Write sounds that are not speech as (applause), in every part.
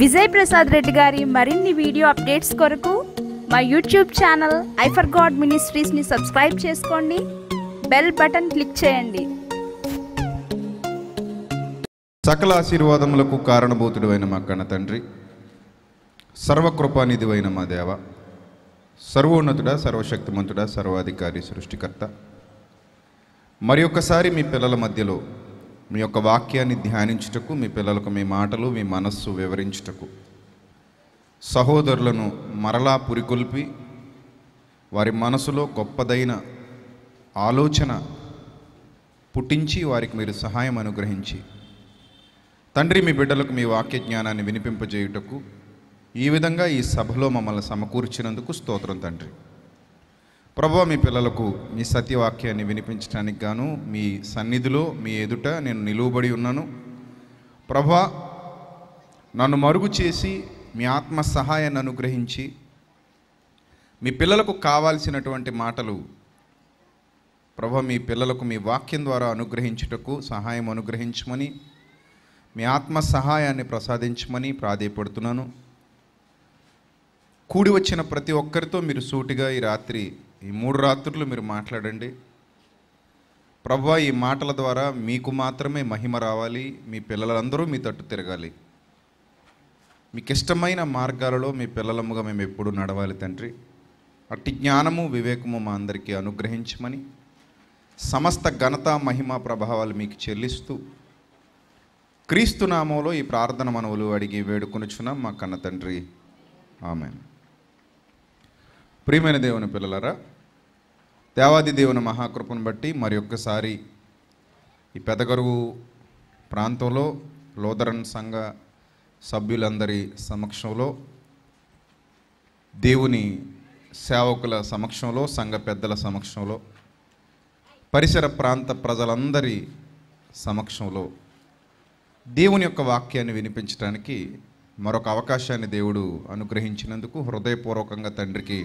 విజయ్ ప్రసాద్ రెడ్డి గారి మరిన్ని video updates కొరకు మా యూట్యూబ్ ఛానల్ ఐఫర్ గాడ్ మినిస్ట్రీస్ని సబ్స్క్రైబ్ చేసుకోండి బెల్ బటన్ క్లిక్ చేయండి సకల ఆశీర్వాదములకు కారణభూతుడైన మా కన్న తండ్రి సర్వకృపానిధివైన మా దేవ సర్వోన్నతుడ సర్వశక్తిమంతుడ సర్వాధికారి సృష్టికర్త మరి ఒక్కసారి మీ పిల్లల మధ్యలో మీ యొక్క వాక్యాన్ని ధ్యానించుటకు మీ పిల్లలకు మీ మాటలు మీ మనస్సు వివరించుటకు సహోదరులను మరలా పురికొల్పి వారి మనసులో గొప్పదైన ఆలోచన పుట్టించి వారికి మీరు సహాయం అనుగ్రహించి తండ్రి మీ బిడ్డలకు మీ వాక్య జ్ఞానాన్ని వినిపింపజేయుటకు ఈ విధంగా ఈ సభలో మమ్మల్ని సమకూర్చినందుకు స్తోత్రం తండ్రి ప్రభా మీ పిల్లలకు మీ సత్యవాక్యాన్ని వినిపించడానికి గాను మీ సన్నిధిలో మీ ఎదుట నేను నిలువబడి ఉన్నాను ప్రభా నన్ను మరుగు చేసి మీ ఆత్మ సహాయాన్ని అనుగ్రహించి మీ పిల్లలకు కావాల్సినటువంటి మాటలు ప్రభ మీ పిల్లలకు మీ వాక్యం ద్వారా అనుగ్రహించుటకు సహాయం అనుగ్రహించమని మీ ఆత్మ సహాయాన్ని ప్రసాదించమని ప్రాధేయపడుతున్నాను కూడి వచ్చిన ప్రతి ఒక్కరితో మీరు సూటిగా ఈ రాత్రి ఈ మూడు రాత్రులు మీరు మాట్లాడండి ప్రభా ఈ మాటల ద్వారా మీకు మాత్రమే మహిమ రావాలి మీ పిల్లలందరూ మీ తట్టు తిరగాలి మీకు ఇష్టమైన మార్గాలలో మీ పిల్లలముగా మేము ఎప్పుడు నడవాలి తండ్రి అట్టి జ్ఞానము వివేకము మా అందరికీ అనుగ్రహించమని సమస్త ఘనత మహిమ ప్రభావాలు మీకు చెల్లిస్తూ క్రీస్తు నామంలో ఈ ప్రార్థన మనవులు అడిగి వేడుకొనుచున్నాం మా కన్న తండ్రి ఆమె ప్రియమైన దేవుని పిల్లలరా దేవాది దేవుని మహాకృపను బట్టి మరి ఒక్కసారి ఈ పెదగరువు ప్రాంతంలో లోదరన్ సంఘ సభ్యులందరి సమక్షంలో దేవుని సేవకుల సమక్షంలో సంఘ పెద్దల సమక్షంలో పరిసర ప్రాంత ప్రజలందరి సమక్షంలో దేవుని యొక్క వాక్యాన్ని వినిపించడానికి మరొక అవకాశాన్ని దేవుడు అనుగ్రహించినందుకు హృదయపూర్వకంగా తండ్రికి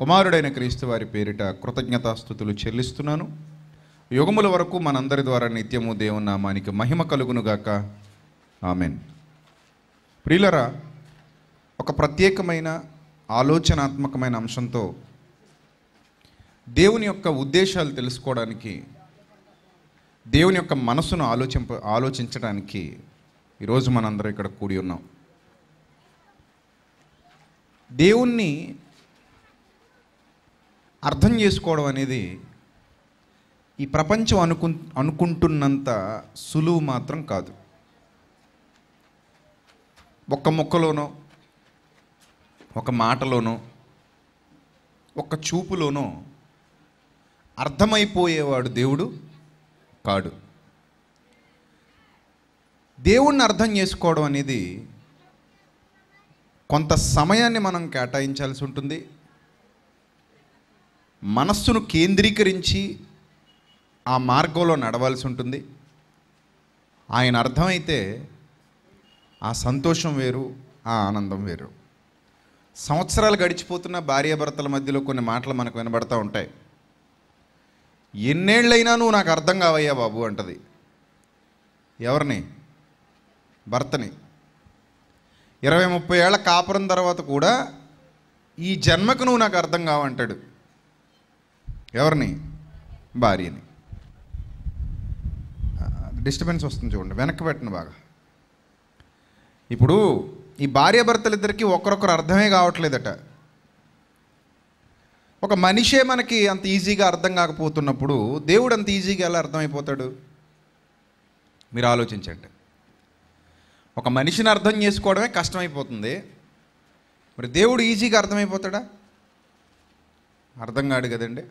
కుమారుడైన క్రీస్తు వారి పేరిట కృతజ్ఞతాస్థుతులు చెల్లిస్తున్నాను యుగముల వరకు మనందరి ద్వారా నిత్యము దేవుని నామానికి మహిమ కలుగునుగాక ఆమెన్ ప్రియులరా ఒక ప్రత్యేకమైన ఆలోచనాత్మకమైన అంశంతో దేవుని యొక్క ఉద్దేశాలు తెలుసుకోవడానికి దేవుని యొక్క మనసును ఆలోచింప ఆలోచించడానికి ఈరోజు మనందరం ఇక్కడ కూడి ఉన్నాం దేవుణ్ణి అర్థం చేసుకోవడం అనేది ఈ ప్రపంచం అనుకు అనుకుంటున్నంత సులువు మాత్రం కాదు ఒక ముక్కలోనో ఒక మాటలోనో ఒక చూపులోనో అర్థమైపోయేవాడు దేవుడు కాడు దేవుణ్ణి అర్థం చేసుకోవడం అనేది కొంత సమయాన్ని మనం కేటాయించాల్సి ఉంటుంది మనస్సును కేంద్రీకరించి ఆ మార్గంలో నడవాల్సి ఉంటుంది ఆయన అర్థమైతే ఆ సంతోషం వేరు ఆ ఆనందం వేరు సంవత్సరాలు గడిచిపోతున్న భార్యాభర్తల మధ్యలో కొన్ని మాటలు మనకు వినబడతా ఉంటాయి ఎన్నేళ్ళైనా నువ్వు నాకు అర్థం కావయ్యా బాబు అంటది ఎవరిని భర్తని ఇరవై ముప్పై ఏళ్ళ కాపురం తర్వాత కూడా ఈ జన్మకు నువ్వు నాకు అర్థం కావంటాడు ఎవరిని భార్యని డిస్టర్బెన్స్ వస్తుంది చూడండి వెనక్కి పెట్టను బాగా ఇప్పుడు ఈ భార్యాభర్తలిద్దరికీ ఒకరొకరు అర్థమే కావట్లేదట ఒక మనిషే మనకి అంత ఈజీగా అర్థం కాకపోతున్నప్పుడు దేవుడు అంత ఈజీగా ఎలా అర్థమైపోతాడు మీరు ఆలోచించండి ఒక మనిషిని అర్థం చేసుకోవడమే కష్టమైపోతుంది మరి దేవుడు ఈజీగా అర్థమైపోతాడా అర్థం కాడు కదండి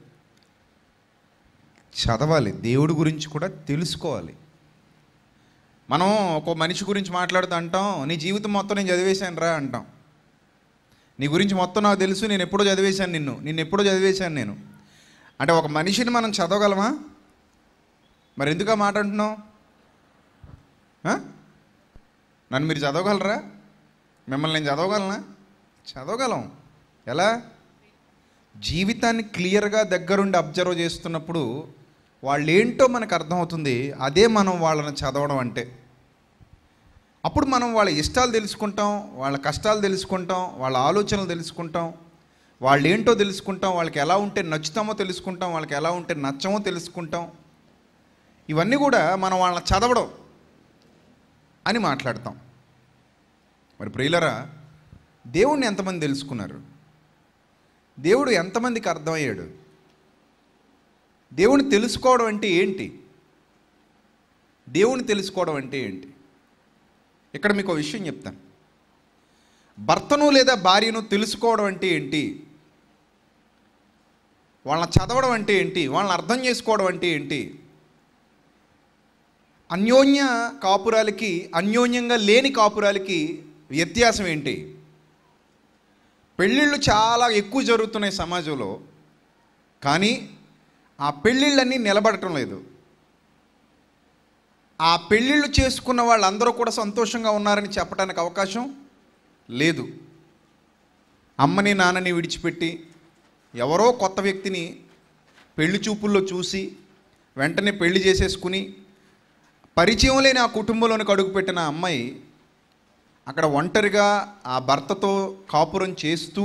చదవాలి దేవుడి గురించి కూడా తెలుసుకోవాలి మనం ఒక మనిషి గురించి మాట్లాడుతూ అంటాం నీ జీవితం మొత్తం నేను చదివేశాను రా అంటాం నీ గురించి మొత్తం నాకు తెలుసు నేను ఎప్పుడో చదివేశాను నిన్ను నిన్ను ఎప్పుడో చదివేశాను నేను అంటే ఒక మనిషిని మనం చదవగలమా మరి ఎందుకు ఆ మాట అంటున్నావు నన్ను మీరు చదవగలరా మిమ్మల్ని నేను చదవగలనా చదవగలం ఎలా జీవితాన్ని క్లియర్గా దగ్గరుండి అబ్జర్వ్ చేస్తున్నప్పుడు వాళ్ళు ఏంటో మనకు అర్థమవుతుంది అదే మనం వాళ్ళని చదవడం అంటే అప్పుడు మనం వాళ్ళ ఇష్టాలు తెలుసుకుంటాం వాళ్ళ కష్టాలు తెలుసుకుంటాం వాళ్ళ ఆలోచనలు తెలుసుకుంటాం వాళ్ళు ఏంటో తెలుసుకుంటాం వాళ్ళకి ఎలా ఉంటే నచ్చుతామో తెలుసుకుంటాం వాళ్ళకి ఎలా ఉంటే నచ్చమో తెలుసుకుంటాం ఇవన్నీ కూడా మనం వాళ్ళని చదవడం అని మాట్లాడతాం మరి ప్రియులరా దేవుణ్ణి ఎంతమంది తెలుసుకున్నారు దేవుడు ఎంతమందికి అర్థమయ్యాడు దేవుని తెలుసుకోవడం అంటే ఏంటి దేవుని తెలుసుకోవడం అంటే ఏంటి ఇక్కడ మీకు ఒక విషయం చెప్తాను భర్తను లేదా భార్యను తెలుసుకోవడం అంటే ఏంటి వాళ్ళని చదవడం అంటే ఏంటి వాళ్ళని అర్థం చేసుకోవడం అంటే ఏంటి అన్యోన్య కాపురాలకి అన్యోన్యంగా లేని కాపురాలకి వ్యత్యాసం ఏంటి పెళ్ళిళ్ళు చాలా ఎక్కువ జరుగుతున్నాయి సమాజంలో కానీ ఆ పెళ్ళిళ్ళన్నీ నిలబడటం లేదు ఆ పెళ్ళిళ్ళు చేసుకున్న వాళ్ళందరూ కూడా సంతోషంగా ఉన్నారని చెప్పడానికి అవకాశం లేదు అమ్మని నాన్నని విడిచిపెట్టి ఎవరో కొత్త వ్యక్తిని పెళ్లి చూపుల్లో చూసి వెంటనే పెళ్లి చేసేసుకుని పరిచయం లేని ఆ కుటుంబంలోనికి అడుగుపెట్టిన అమ్మాయి అక్కడ ఒంటరిగా ఆ భర్తతో కాపురం చేస్తూ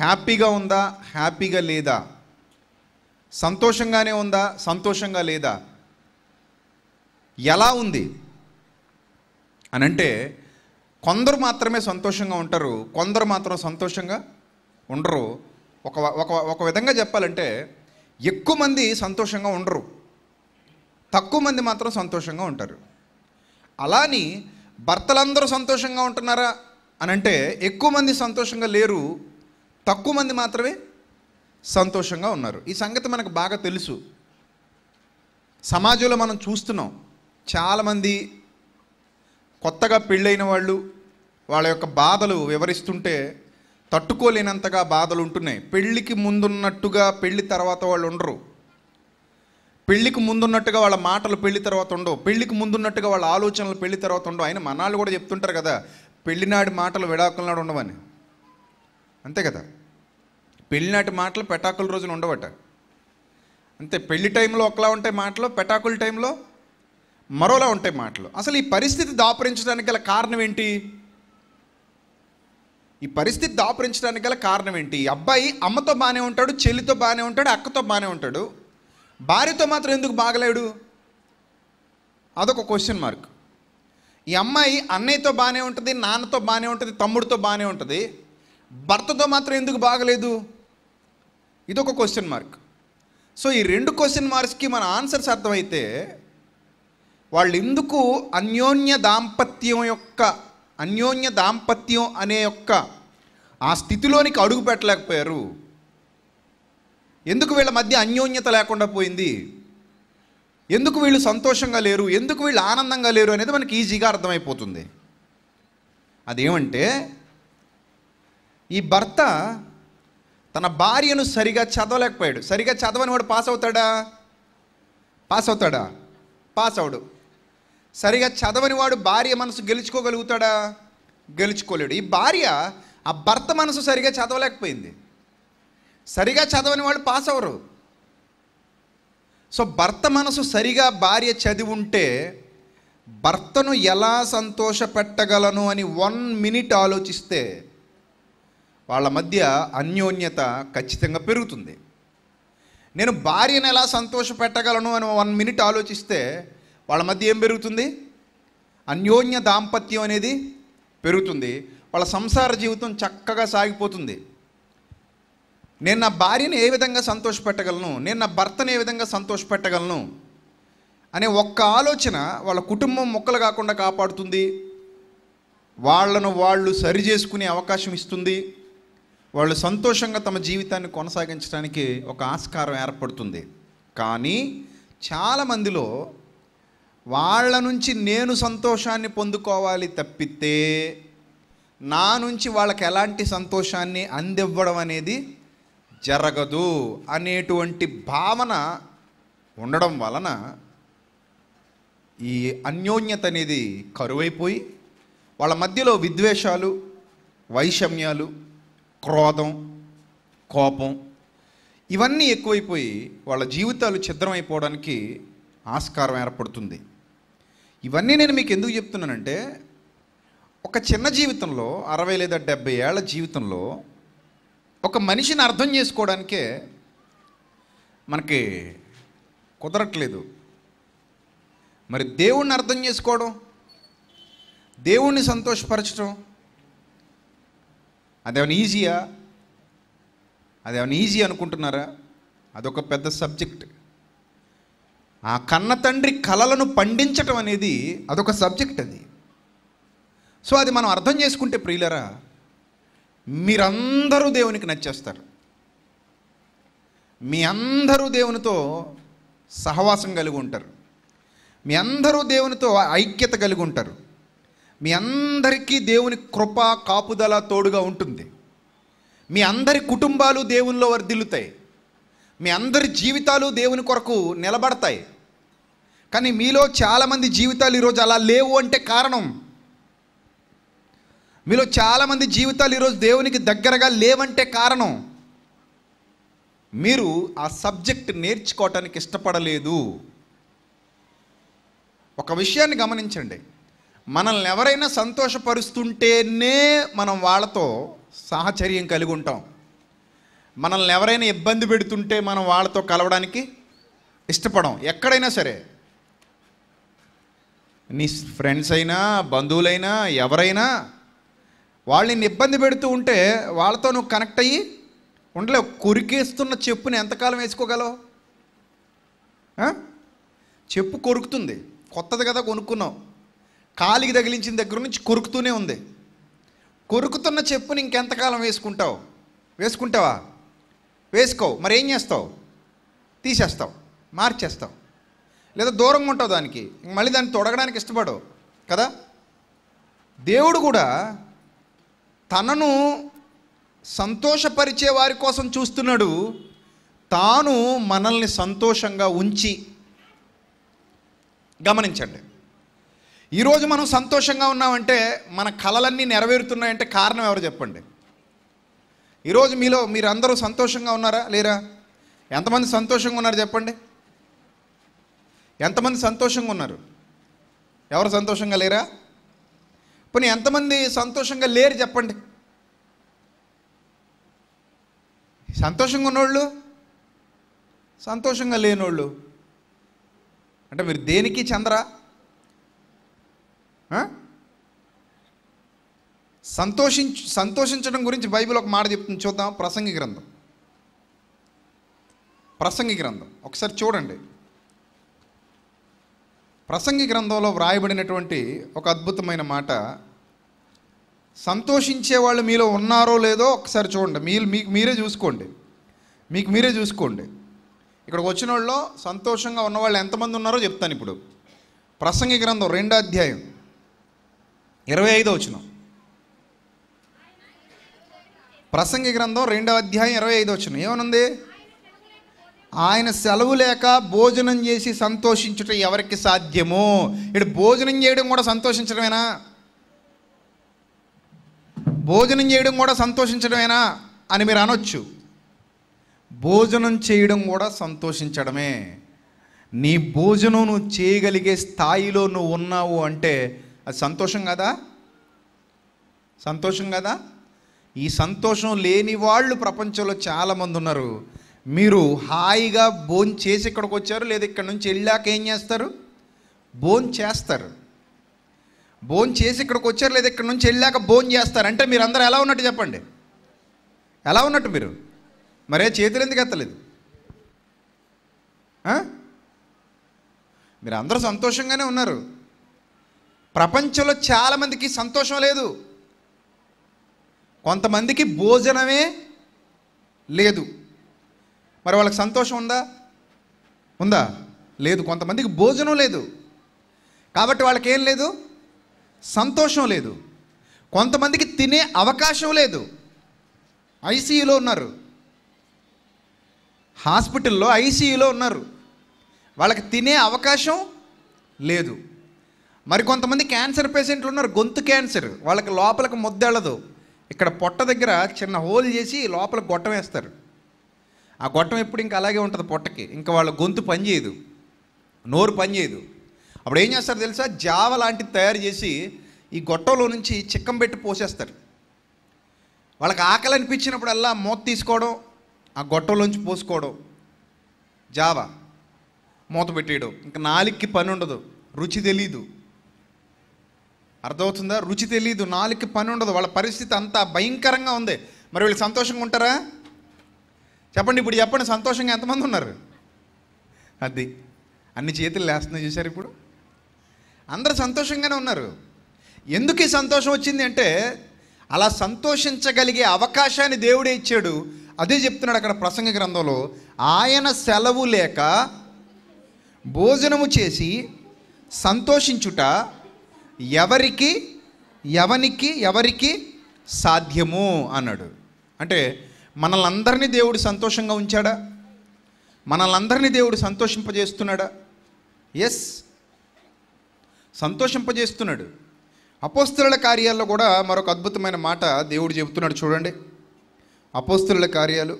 హ్యాపీగా ఉందా హ్యాపీగా లేదా సంతోషంగానే ఉందా సంతోషంగా లేదా ఎలా ఉంది అని అంటే కొందరు మాత్రమే సంతోషంగా ఉంటారు కొందరు మాత్రం సంతోషంగా ఉండరు ఒక ఒక ఒక విధంగా చెప్పాలంటే ఎక్కువ మంది సంతోషంగా ఉండరు తక్కువ మంది మాత్రం సంతోషంగా ఉంటారు అలానే భర్తలందరూ సంతోషంగా ఉంటున్నారా అని అంటే ఎక్కువ మంది సంతోషంగా లేరు తక్కువ మంది మాత్రమే సంతోషంగా ఉన్నారు ఈ సంగతి మనకు బాగా తెలుసు సమాజంలో మనం చూస్తున్నాం చాలామంది కొత్తగా పెళ్ళైన వాళ్ళు వాళ్ళ యొక్క బాధలు వివరిస్తుంటే తట్టుకోలేనంతగా బాధలు ఉంటున్నాయి పెళ్ళికి ముందున్నట్టుగా పెళ్ళి తర్వాత వాళ్ళు ఉండరు పెళ్లికి ముందున్నట్టుగా వాళ్ళ మాటలు పెళ్లి తర్వాత ఉండవు పెళ్లికి ముందున్నట్టుగా వాళ్ళ ఆలోచనలు పెళ్లి తర్వాత ఉండవు ఆయన మనాలు కూడా చెప్తుంటారు కదా పెళ్లినాడి మాటలు విడాకులనాడు ఉండవని అంతే కదా పెళ్లినాటి మాటలు పెటాకుల రోజున ఉండవట అంతే పెళ్లి టైంలో ఒకలా ఉంటాయి మాటలు పెటాకుల టైంలో మరోలా ఉంటాయి మాటలు అసలు ఈ పరిస్థితి దాపరించడానికి గల కారణం ఏంటి ఈ పరిస్థితి దాపరించడానికి గల కారణం ఏంటి అబ్బాయి అమ్మతో బాగానే ఉంటాడు చెల్లితో బాగానే ఉంటాడు అక్కతో బాగానే ఉంటాడు భార్యతో మాత్రం ఎందుకు బాగలేడు అదొక క్వశ్చన్ మార్క్ ఈ అమ్మాయి అన్నయ్యతో బాగానే ఉంటుంది నాన్నతో బాగానే ఉంటుంది తమ్ముడితో బాగానే ఉంటుంది భర్తతో మాత్రం ఎందుకు బాగలేదు ఇదొక క్వశ్చన్ మార్క్ సో ఈ రెండు క్వశ్చన్ మార్క్స్కి మన ఆన్సర్స్ అర్థమైతే వాళ్ళు ఎందుకు అన్యోన్య దాంపత్యం యొక్క అన్యోన్య దాంపత్యం అనే యొక్క ఆ స్థితిలోనికి అడుగు పెట్టలేకపోయారు ఎందుకు వీళ్ళ మధ్య అన్యోన్యత లేకుండా పోయింది ఎందుకు వీళ్ళు సంతోషంగా లేరు ఎందుకు వీళ్ళు ఆనందంగా లేరు అనేది మనకి ఈజీగా అర్థమైపోతుంది అదేమంటే ఈ భర్త తన భార్యను సరిగా చదవలేకపోయాడు సరిగా చదవని వాడు పాస్ అవుతాడా పాస్ అవుతాడా పాస్ అవడు సరిగా చదవని వాడు భార్య మనసు గెలుచుకోగలుగుతాడా గెలుచుకోలేడు ఈ భార్య ఆ భర్త మనసు సరిగా చదవలేకపోయింది సరిగా చదవని వాళ్ళు పాస్ అవ్వరు సో భర్త మనసు సరిగా భార్య చదివి ఉంటే భర్తను ఎలా సంతోషపెట్టగలను అని వన్ మినిట్ ఆలోచిస్తే వాళ్ళ మధ్య అన్యోన్యత ఖచ్చితంగా పెరుగుతుంది నేను భార్యను ఎలా సంతోషపెట్టగలను అని వన్ మినిట్ ఆలోచిస్తే వాళ్ళ మధ్య ఏం పెరుగుతుంది అన్యోన్య దాంపత్యం అనేది పెరుగుతుంది వాళ్ళ సంసార జీవితం చక్కగా సాగిపోతుంది నేను నా భార్యను ఏ విధంగా సంతోషపెట్టగలను నేను నా భర్తను ఏ విధంగా సంతోషపెట్టగలను అనే ఒక్క ఆలోచన వాళ్ళ కుటుంబం మొక్కలు కాకుండా కాపాడుతుంది వాళ్లను వాళ్ళు సరి చేసుకునే అవకాశం ఇస్తుంది వాళ్ళు సంతోషంగా తమ జీవితాన్ని కొనసాగించడానికి ఒక ఆస్కారం ఏర్పడుతుంది కానీ చాలామందిలో వాళ్ళ నుంచి నేను సంతోషాన్ని పొందుకోవాలి తప్పితే నా నుంచి వాళ్ళకి ఎలాంటి సంతోషాన్ని అందివ్వడం అనేది జరగదు అనేటువంటి భావన ఉండడం వలన ఈ అన్యోన్యత అనేది కరువైపోయి వాళ్ళ మధ్యలో విద్వేషాలు వైషమ్యాలు క్రోధం కోపం ఇవన్నీ ఎక్కువైపోయి వాళ్ళ జీవితాలు ఛిద్రమైపోవడానికి ఆస్కారం ఏర్పడుతుంది ఇవన్నీ నేను మీకు ఎందుకు చెప్తున్నానంటే ఒక చిన్న జీవితంలో అరవై లేదా డెబ్బై ఏళ్ళ జీవితంలో ఒక మనిషిని అర్థం చేసుకోవడానికే మనకి కుదరట్లేదు మరి దేవుణ్ణి అర్థం చేసుకోవడం దేవుణ్ణి సంతోషపరచడం అదేమైనా ఈజీయా అదేమైనా ఈజీ అనుకుంటున్నారా అదొక పెద్ద సబ్జెక్ట్ ఆ కన్న తండ్రి కళలను పండించటం అనేది అదొక సబ్జెక్ట్ అది సో అది మనం అర్థం చేసుకుంటే ప్రియులరా మీరందరూ దేవునికి నచ్చేస్తారు మీ అందరూ దేవునితో సహవాసం కలిగి ఉంటారు మీ అందరూ దేవునితో ఐక్యత కలిగి ఉంటారు మీ అందరికీ దేవుని కృప కాపుదల తోడుగా ఉంటుంది మీ అందరి కుటుంబాలు దేవునిలో వర్ధిల్లుతాయి మీ అందరి జీవితాలు దేవుని కొరకు నిలబడతాయి కానీ మీలో చాలామంది జీవితాలు ఈరోజు అలా లేవు అంటే కారణం మీలో చాలామంది జీవితాలు ఈరోజు దేవునికి దగ్గరగా లేవంటే కారణం మీరు ఆ సబ్జెక్ట్ నేర్చుకోవటానికి ఇష్టపడలేదు ఒక విషయాన్ని గమనించండి మనల్ని ఎవరైనా సంతోషపరుస్తుంటేనే మనం వాళ్ళతో సాహచర్యం కలిగి ఉంటాం మనల్ని ఎవరైనా ఇబ్బంది పెడుతుంటే మనం వాళ్ళతో కలవడానికి ఇష్టపడం ఎక్కడైనా సరే నీ ఫ్రెండ్స్ అయినా బంధువులైనా ఎవరైనా వాళ్ళు నిన్ను ఇబ్బంది పెడుతూ ఉంటే వాళ్ళతో నువ్వు కనెక్ట్ అయ్యి ఉండలేవు కొరికేస్తున్న చెప్పుని ఎంతకాలం వేసుకోగలవు చెప్పు కొరుకుతుంది కొత్తది కదా కొనుక్కున్నావు కాలికి తగిలించిన దగ్గర నుంచి కొరుకుతూనే ఉంది కొరుకుతున్న చెప్పుని ఇంకెంతకాలం వేసుకుంటావు వేసుకుంటావా వేసుకోవు మరి ఏం చేస్తావు తీసేస్తావు మార్చేస్తావు లేదా దూరంగా ఉంటావు దానికి మళ్ళీ దాన్ని తొడగడానికి ఇష్టపడవు కదా దేవుడు కూడా తనను సంతోషపరిచే వారి కోసం చూస్తున్నాడు తాను మనల్ని సంతోషంగా ఉంచి గమనించండి ఈరోజు మనం సంతోషంగా ఉన్నామంటే మన కళలన్నీ నెరవేరుతున్నాయంటే కారణం ఎవరు చెప్పండి ఈరోజు మీలో మీరందరూ సంతోషంగా ఉన్నారా లేరా ఎంతమంది సంతోషంగా ఉన్నారు చెప్పండి ఎంతమంది సంతోషంగా ఉన్నారు ఎవరు సంతోషంగా లేరా పోనీ ఎంతమంది సంతోషంగా లేరు చెప్పండి సంతోషంగా ఉన్నోళ్ళు సంతోషంగా లేనోళ్ళు అంటే మీరు దేనికి చంద్రా సంతోషించ సంతోషించడం గురించి బైబిల్ ఒక మాట చెప్తుంది చూద్దాం ప్రసంగి గ్రంథం ప్రసంగి గ్రంథం ఒకసారి చూడండి ప్రసంగి గ్రంథంలో వ్రాయబడినటువంటి ఒక అద్భుతమైన మాట సంతోషించే వాళ్ళు మీలో ఉన్నారో లేదో ఒకసారి చూడండి మీరు మీకు మీరే చూసుకోండి మీకు మీరే చూసుకోండి ఇక్కడికి వచ్చిన వాళ్ళు సంతోషంగా ఉన్నవాళ్ళు ఎంతమంది ఉన్నారో చెప్తాను ఇప్పుడు ప్రసంగి గ్రంథం రెండో అధ్యాయం ఇరవై ఐదో వచ్చిన ప్రసంగి గ్రంథం రెండో అధ్యాయం ఇరవై ఐదో వచ్చిన ఏమనుంది ఆయన సెలవు లేక భోజనం చేసి సంతోషించడం ఎవరికి సాధ్యమో ఇటు భోజనం చేయడం కూడా సంతోషించడమేనా భోజనం చేయడం కూడా సంతోషించడమేనా అని మీరు అనొచ్చు భోజనం చేయడం కూడా సంతోషించడమే నీ భోజనం నువ్వు చేయగలిగే స్థాయిలో నువ్వు ఉన్నావు అంటే అది సంతోషం కదా సంతోషం కదా ఈ సంతోషం లేని వాళ్ళు ప్రపంచంలో చాలామంది ఉన్నారు మీరు హాయిగా బోన్ చేసి ఇక్కడికి వచ్చారు లేదా ఇక్కడ నుంచి వెళ్ళాక ఏం చేస్తారు బోన్ చేస్తారు బోన్ చేసి ఇక్కడికి వచ్చారు లేదా ఇక్కడ నుంచి వెళ్ళాక బోన్ చేస్తారు అంటే మీరు అందరూ ఎలా ఉన్నట్టు చెప్పండి ఎలా ఉన్నట్టు మీరు మరే చేతులు ఎందుకు ఎత్తలేదు మీరు అందరూ సంతోషంగానే ఉన్నారు ప్రపంచంలో చాలామందికి సంతోషం లేదు కొంతమందికి భోజనమే లేదు మరి వాళ్ళకి సంతోషం ఉందా ఉందా లేదు కొంతమందికి భోజనం లేదు కాబట్టి వాళ్ళకి ఏం లేదు సంతోషం లేదు కొంతమందికి తినే అవకాశం లేదు ఐసీయూలో ఉన్నారు హాస్పిటల్లో ఐసీయూలో ఉన్నారు వాళ్ళకి తినే అవకాశం లేదు మరి కొంతమంది క్యాన్సర్ పేషెంట్లు ఉన్నారు గొంతు క్యాన్సర్ వాళ్ళకి లోపలికి ముద్దెళ్ళదు ఇక్కడ పొట్ట దగ్గర చిన్న హోల్ చేసి లోపల గొట్టం వేస్తారు ఆ గొట్టం ఎప్పుడు ఇంకా అలాగే ఉంటుంది పొట్టకి ఇంకా వాళ్ళ గొంతు పనిచేయదు నోరు పనిచేయదు అప్పుడు ఏం చేస్తారు తెలుసా జావ లాంటిది తయారు చేసి ఈ గొట్టంలో నుంచి చిక్కం పెట్టి పోసేస్తారు వాళ్ళకి ఆకలి అనిపించినప్పుడల్లా మూత తీసుకోవడం ఆ గొట్టంలోంచి పోసుకోవడం జావ మూత పెట్టేయడం ఇంకా నాలుగుకి పని ఉండదు రుచి తెలీదు అర్థమవుతుందా రుచి తెలీదు నాలుగుకి పని ఉండదు వాళ్ళ పరిస్థితి అంతా భయంకరంగా ఉంది మరి వీళ్ళు సంతోషంగా ఉంటారా చెప్పండి ఇప్పుడు చెప్పండి సంతోషంగా ఎంతమంది ఉన్నారు అది అన్ని చేతులు లేస్తున్నాయి చూసారు ఇప్పుడు అందరు సంతోషంగానే ఉన్నారు ఎందుకు ఈ సంతోషం వచ్చింది అంటే అలా సంతోషించగలిగే అవకాశాన్ని దేవుడే ఇచ్చాడు అదే చెప్తున్నాడు అక్కడ ప్రసంగ గ్రంథంలో ఆయన సెలవు లేక భోజనము చేసి సంతోషించుట ఎవరికి ఎవనికి ఎవరికి సాధ్యము అన్నాడు అంటే మనల్ని అందరినీ దేవుడు సంతోషంగా ఉంచాడా మనల్ని అందరినీ దేవుడు సంతోషింపజేస్తున్నాడా ఎస్ సంతోషింపజేస్తున్నాడు అపోస్తుల కార్యాల్లో కూడా మరొక అద్భుతమైన మాట దేవుడు చెబుతున్నాడు చూడండి అపోస్తుల కార్యాలు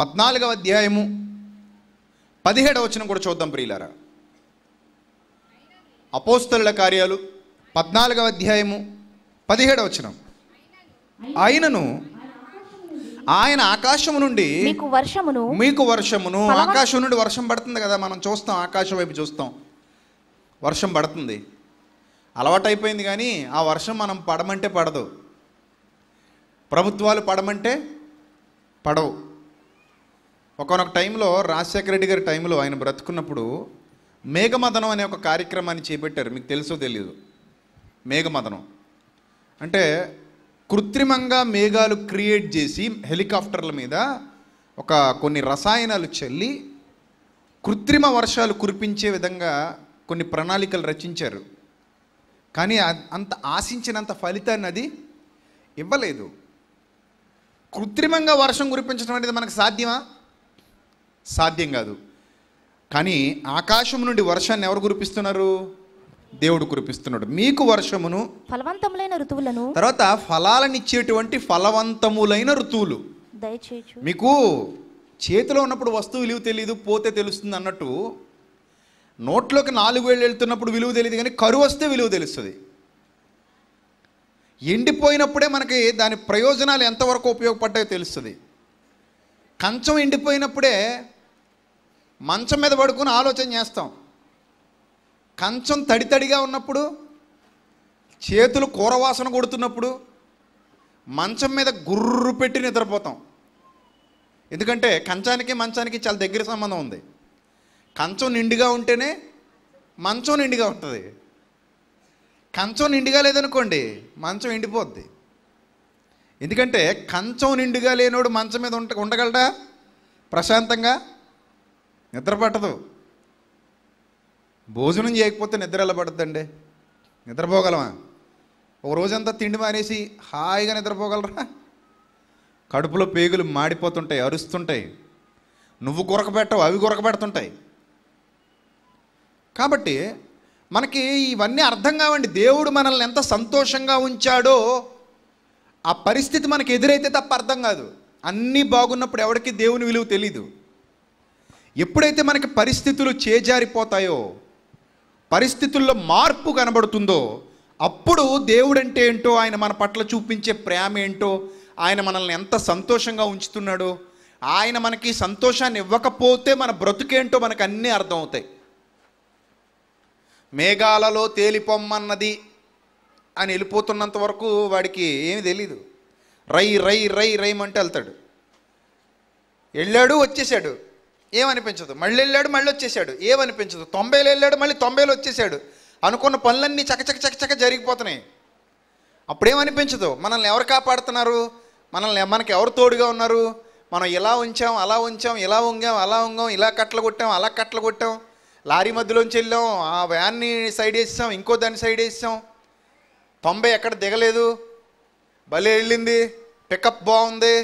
పద్నాలుగవ అధ్యాయము పదిహేడవ వచనం కూడా చూద్దాం ప్రియులారా అపోస్తుల కార్యాలు పద్నాలుగవ అధ్యాయము పదిహేడవ వచనం ఆయనను ఆయన ఆకాశము నుండి మీకు వర్షమును మీకు వర్షమును ఆకాశం నుండి వర్షం పడుతుంది కదా మనం చూస్తాం ఆకాశం వైపు చూస్తాం వర్షం పడుతుంది అలవాటైపోయింది కానీ ఆ వర్షం మనం పడమంటే పడదు ప్రభుత్వాలు పడమంటే పడవు ఒకనొక టైంలో రాజశేఖర రెడ్డి గారి టైంలో ఆయన బ్రతుకున్నప్పుడు మేఘమదనం అనే ఒక కార్యక్రమాన్ని చేపట్టారు మీకు తెలుసో తెలియదు మేఘమదనం అంటే కృత్రిమంగా మేఘాలు క్రియేట్ చేసి హెలికాప్టర్ల మీద ఒక కొన్ని రసాయనాలు చల్లి కృత్రిమ వర్షాలు కురిపించే విధంగా కొన్ని ప్రణాళికలు రచించారు కానీ అంత ఆశించినంత ఫలితాన్ని అది ఇవ్వలేదు కృత్రిమంగా వర్షం కురిపించడం అనేది మనకు సాధ్యమా సాధ్యం కాదు కానీ ఆకాశం నుండి వర్షాన్ని ఎవరు కురిపిస్తున్నారు దేవుడు కురిపిస్తున్నాడు మీకు వర్షమును ఫలవంతములైన ఋతువులను తర్వాత ఫలాలనిచ్చేటువంటి ఫలవంతములైన ఋతువులు దయచేయు మీకు చేతిలో ఉన్నప్పుడు వస్తువు విలువ తెలియదు పోతే తెలుస్తుంది అన్నట్టు నోట్లోకి నాలుగు వేలు వెళ్తున్నప్పుడు విలువ తెలియదు కానీ కరువు వస్తే విలువ తెలుస్తుంది ఎండిపోయినప్పుడే మనకి దాని ప్రయోజనాలు ఎంతవరకు ఉపయోగపడ్డాయో తెలుస్తుంది కంచం ఎండిపోయినప్పుడే మంచం మీద పడుకుని ఆలోచన చేస్తాం కంచం తడితడిగా ఉన్నప్పుడు చేతులు కూరవాసన కొడుతున్నప్పుడు మంచం మీద గుర్రు పెట్టి నిద్రపోతాం ఎందుకంటే కంచానికి మంచానికి చాలా దగ్గర సంబంధం ఉంది కంచం నిండుగా ఉంటేనే మంచం నిండుగా ఉంటుంది కంచం నిండుగా లేదనుకోండి మంచం ఎండిపోద్ది ఎందుకంటే కంచం నిండుగా లేనోడు మంచం మీద ఉండ ఉండగలడా ప్రశాంతంగా నిద్రపట్టదు భోజనం చేయకపోతే నిద్ర ఎలా పడుతుందండి నిద్రపోగలమా ఒక రోజంతా తిండి మానేసి హాయిగా నిద్రపోగలరా కడుపులో పేగులు మాడిపోతుంటాయి అరుస్తుంటాయి నువ్వు కొరక పెట్టవు అవి కొరక పెడుతుంటాయి కాబట్టి మనకి ఇవన్నీ అర్థం కావండి దేవుడు మనల్ని ఎంత సంతోషంగా ఉంచాడో ఆ పరిస్థితి మనకి ఎదురైతే తప్ప అర్థం కాదు అన్నీ బాగున్నప్పుడు ఎవరికి దేవుని విలువ తెలీదు ఎప్పుడైతే మనకి పరిస్థితులు చేజారిపోతాయో పరిస్థితుల్లో మార్పు కనబడుతుందో అప్పుడు దేవుడంటే ఏంటో ఆయన మన పట్ల చూపించే ప్రేమ ఏంటో ఆయన మనల్ని ఎంత సంతోషంగా ఉంచుతున్నాడో ఆయన మనకి సంతోషాన్ని ఇవ్వకపోతే మన బ్రతుకేంటో మనకు అన్నీ అర్థమవుతాయి మేఘాలలో తేలిపొమ్మన్నది అని వెళ్ళిపోతున్నంత వరకు వాడికి ఏమి తెలీదు రై రై రై రైమంటే వెళ్తాడు వెళ్ళాడు వచ్చేసాడు ఏమనిపించదు మళ్ళీ వెళ్ళాడు మళ్ళీ వచ్చేసాడు ఏమనిపించదు తొంభైలు వెళ్ళాడు మళ్ళీ తొంభైలు వచ్చేసాడు అనుకున్న పనులన్నీ చకచక చకచక జరిగిపోతున్నాయి అప్పుడేమనిపించదు మనల్ని ఎవరు కాపాడుతున్నారు మనల్ని మనకి ఎవరు తోడుగా ఉన్నారు మనం ఇలా ఉంచాం అలా ఉంచాం ఇలా ఉంగాం అలా ఉంగాం ఇలా కట్టలు కొట్టాం అలా కట్టలు కొట్టాం లారీ మధ్యలోంచి వెళ్ళాం ఆ వ్యాన్ని సైడ్ వేసాం ఇంకో దాన్ని సైడ్ వేసాం తొంభై ఎక్కడ దిగలేదు భలే వెళ్ళింది పికప్ బాగుంది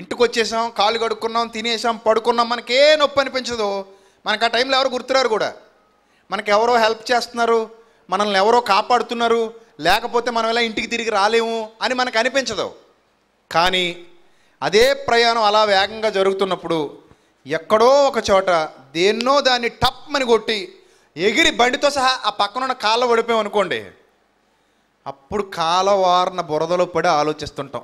ఇంటికి వచ్చేసాం కాలు కడుక్కున్నాం తినేసాం పడుకున్నాం మనకే నొప్పి అనిపించదు మనకు ఆ టైంలో ఎవరు గుర్తురారు కూడా మనకి ఎవరో హెల్ప్ చేస్తున్నారు మనల్ని ఎవరో కాపాడుతున్నారు లేకపోతే మనం ఎలా ఇంటికి తిరిగి రాలేము అని మనకు అనిపించదు కానీ అదే ప్రయాణం అలా వేగంగా జరుగుతున్నప్పుడు ఎక్కడో ఒక చోట దేన్నో దాన్ని టప్ అని కొట్టి ఎగిరి బండితో సహా ఆ పక్కనున్న కాళ్ళ పడిపోయాం అనుకోండి అప్పుడు కాలవారిన బురదలో పడి ఆలోచిస్తుంటాం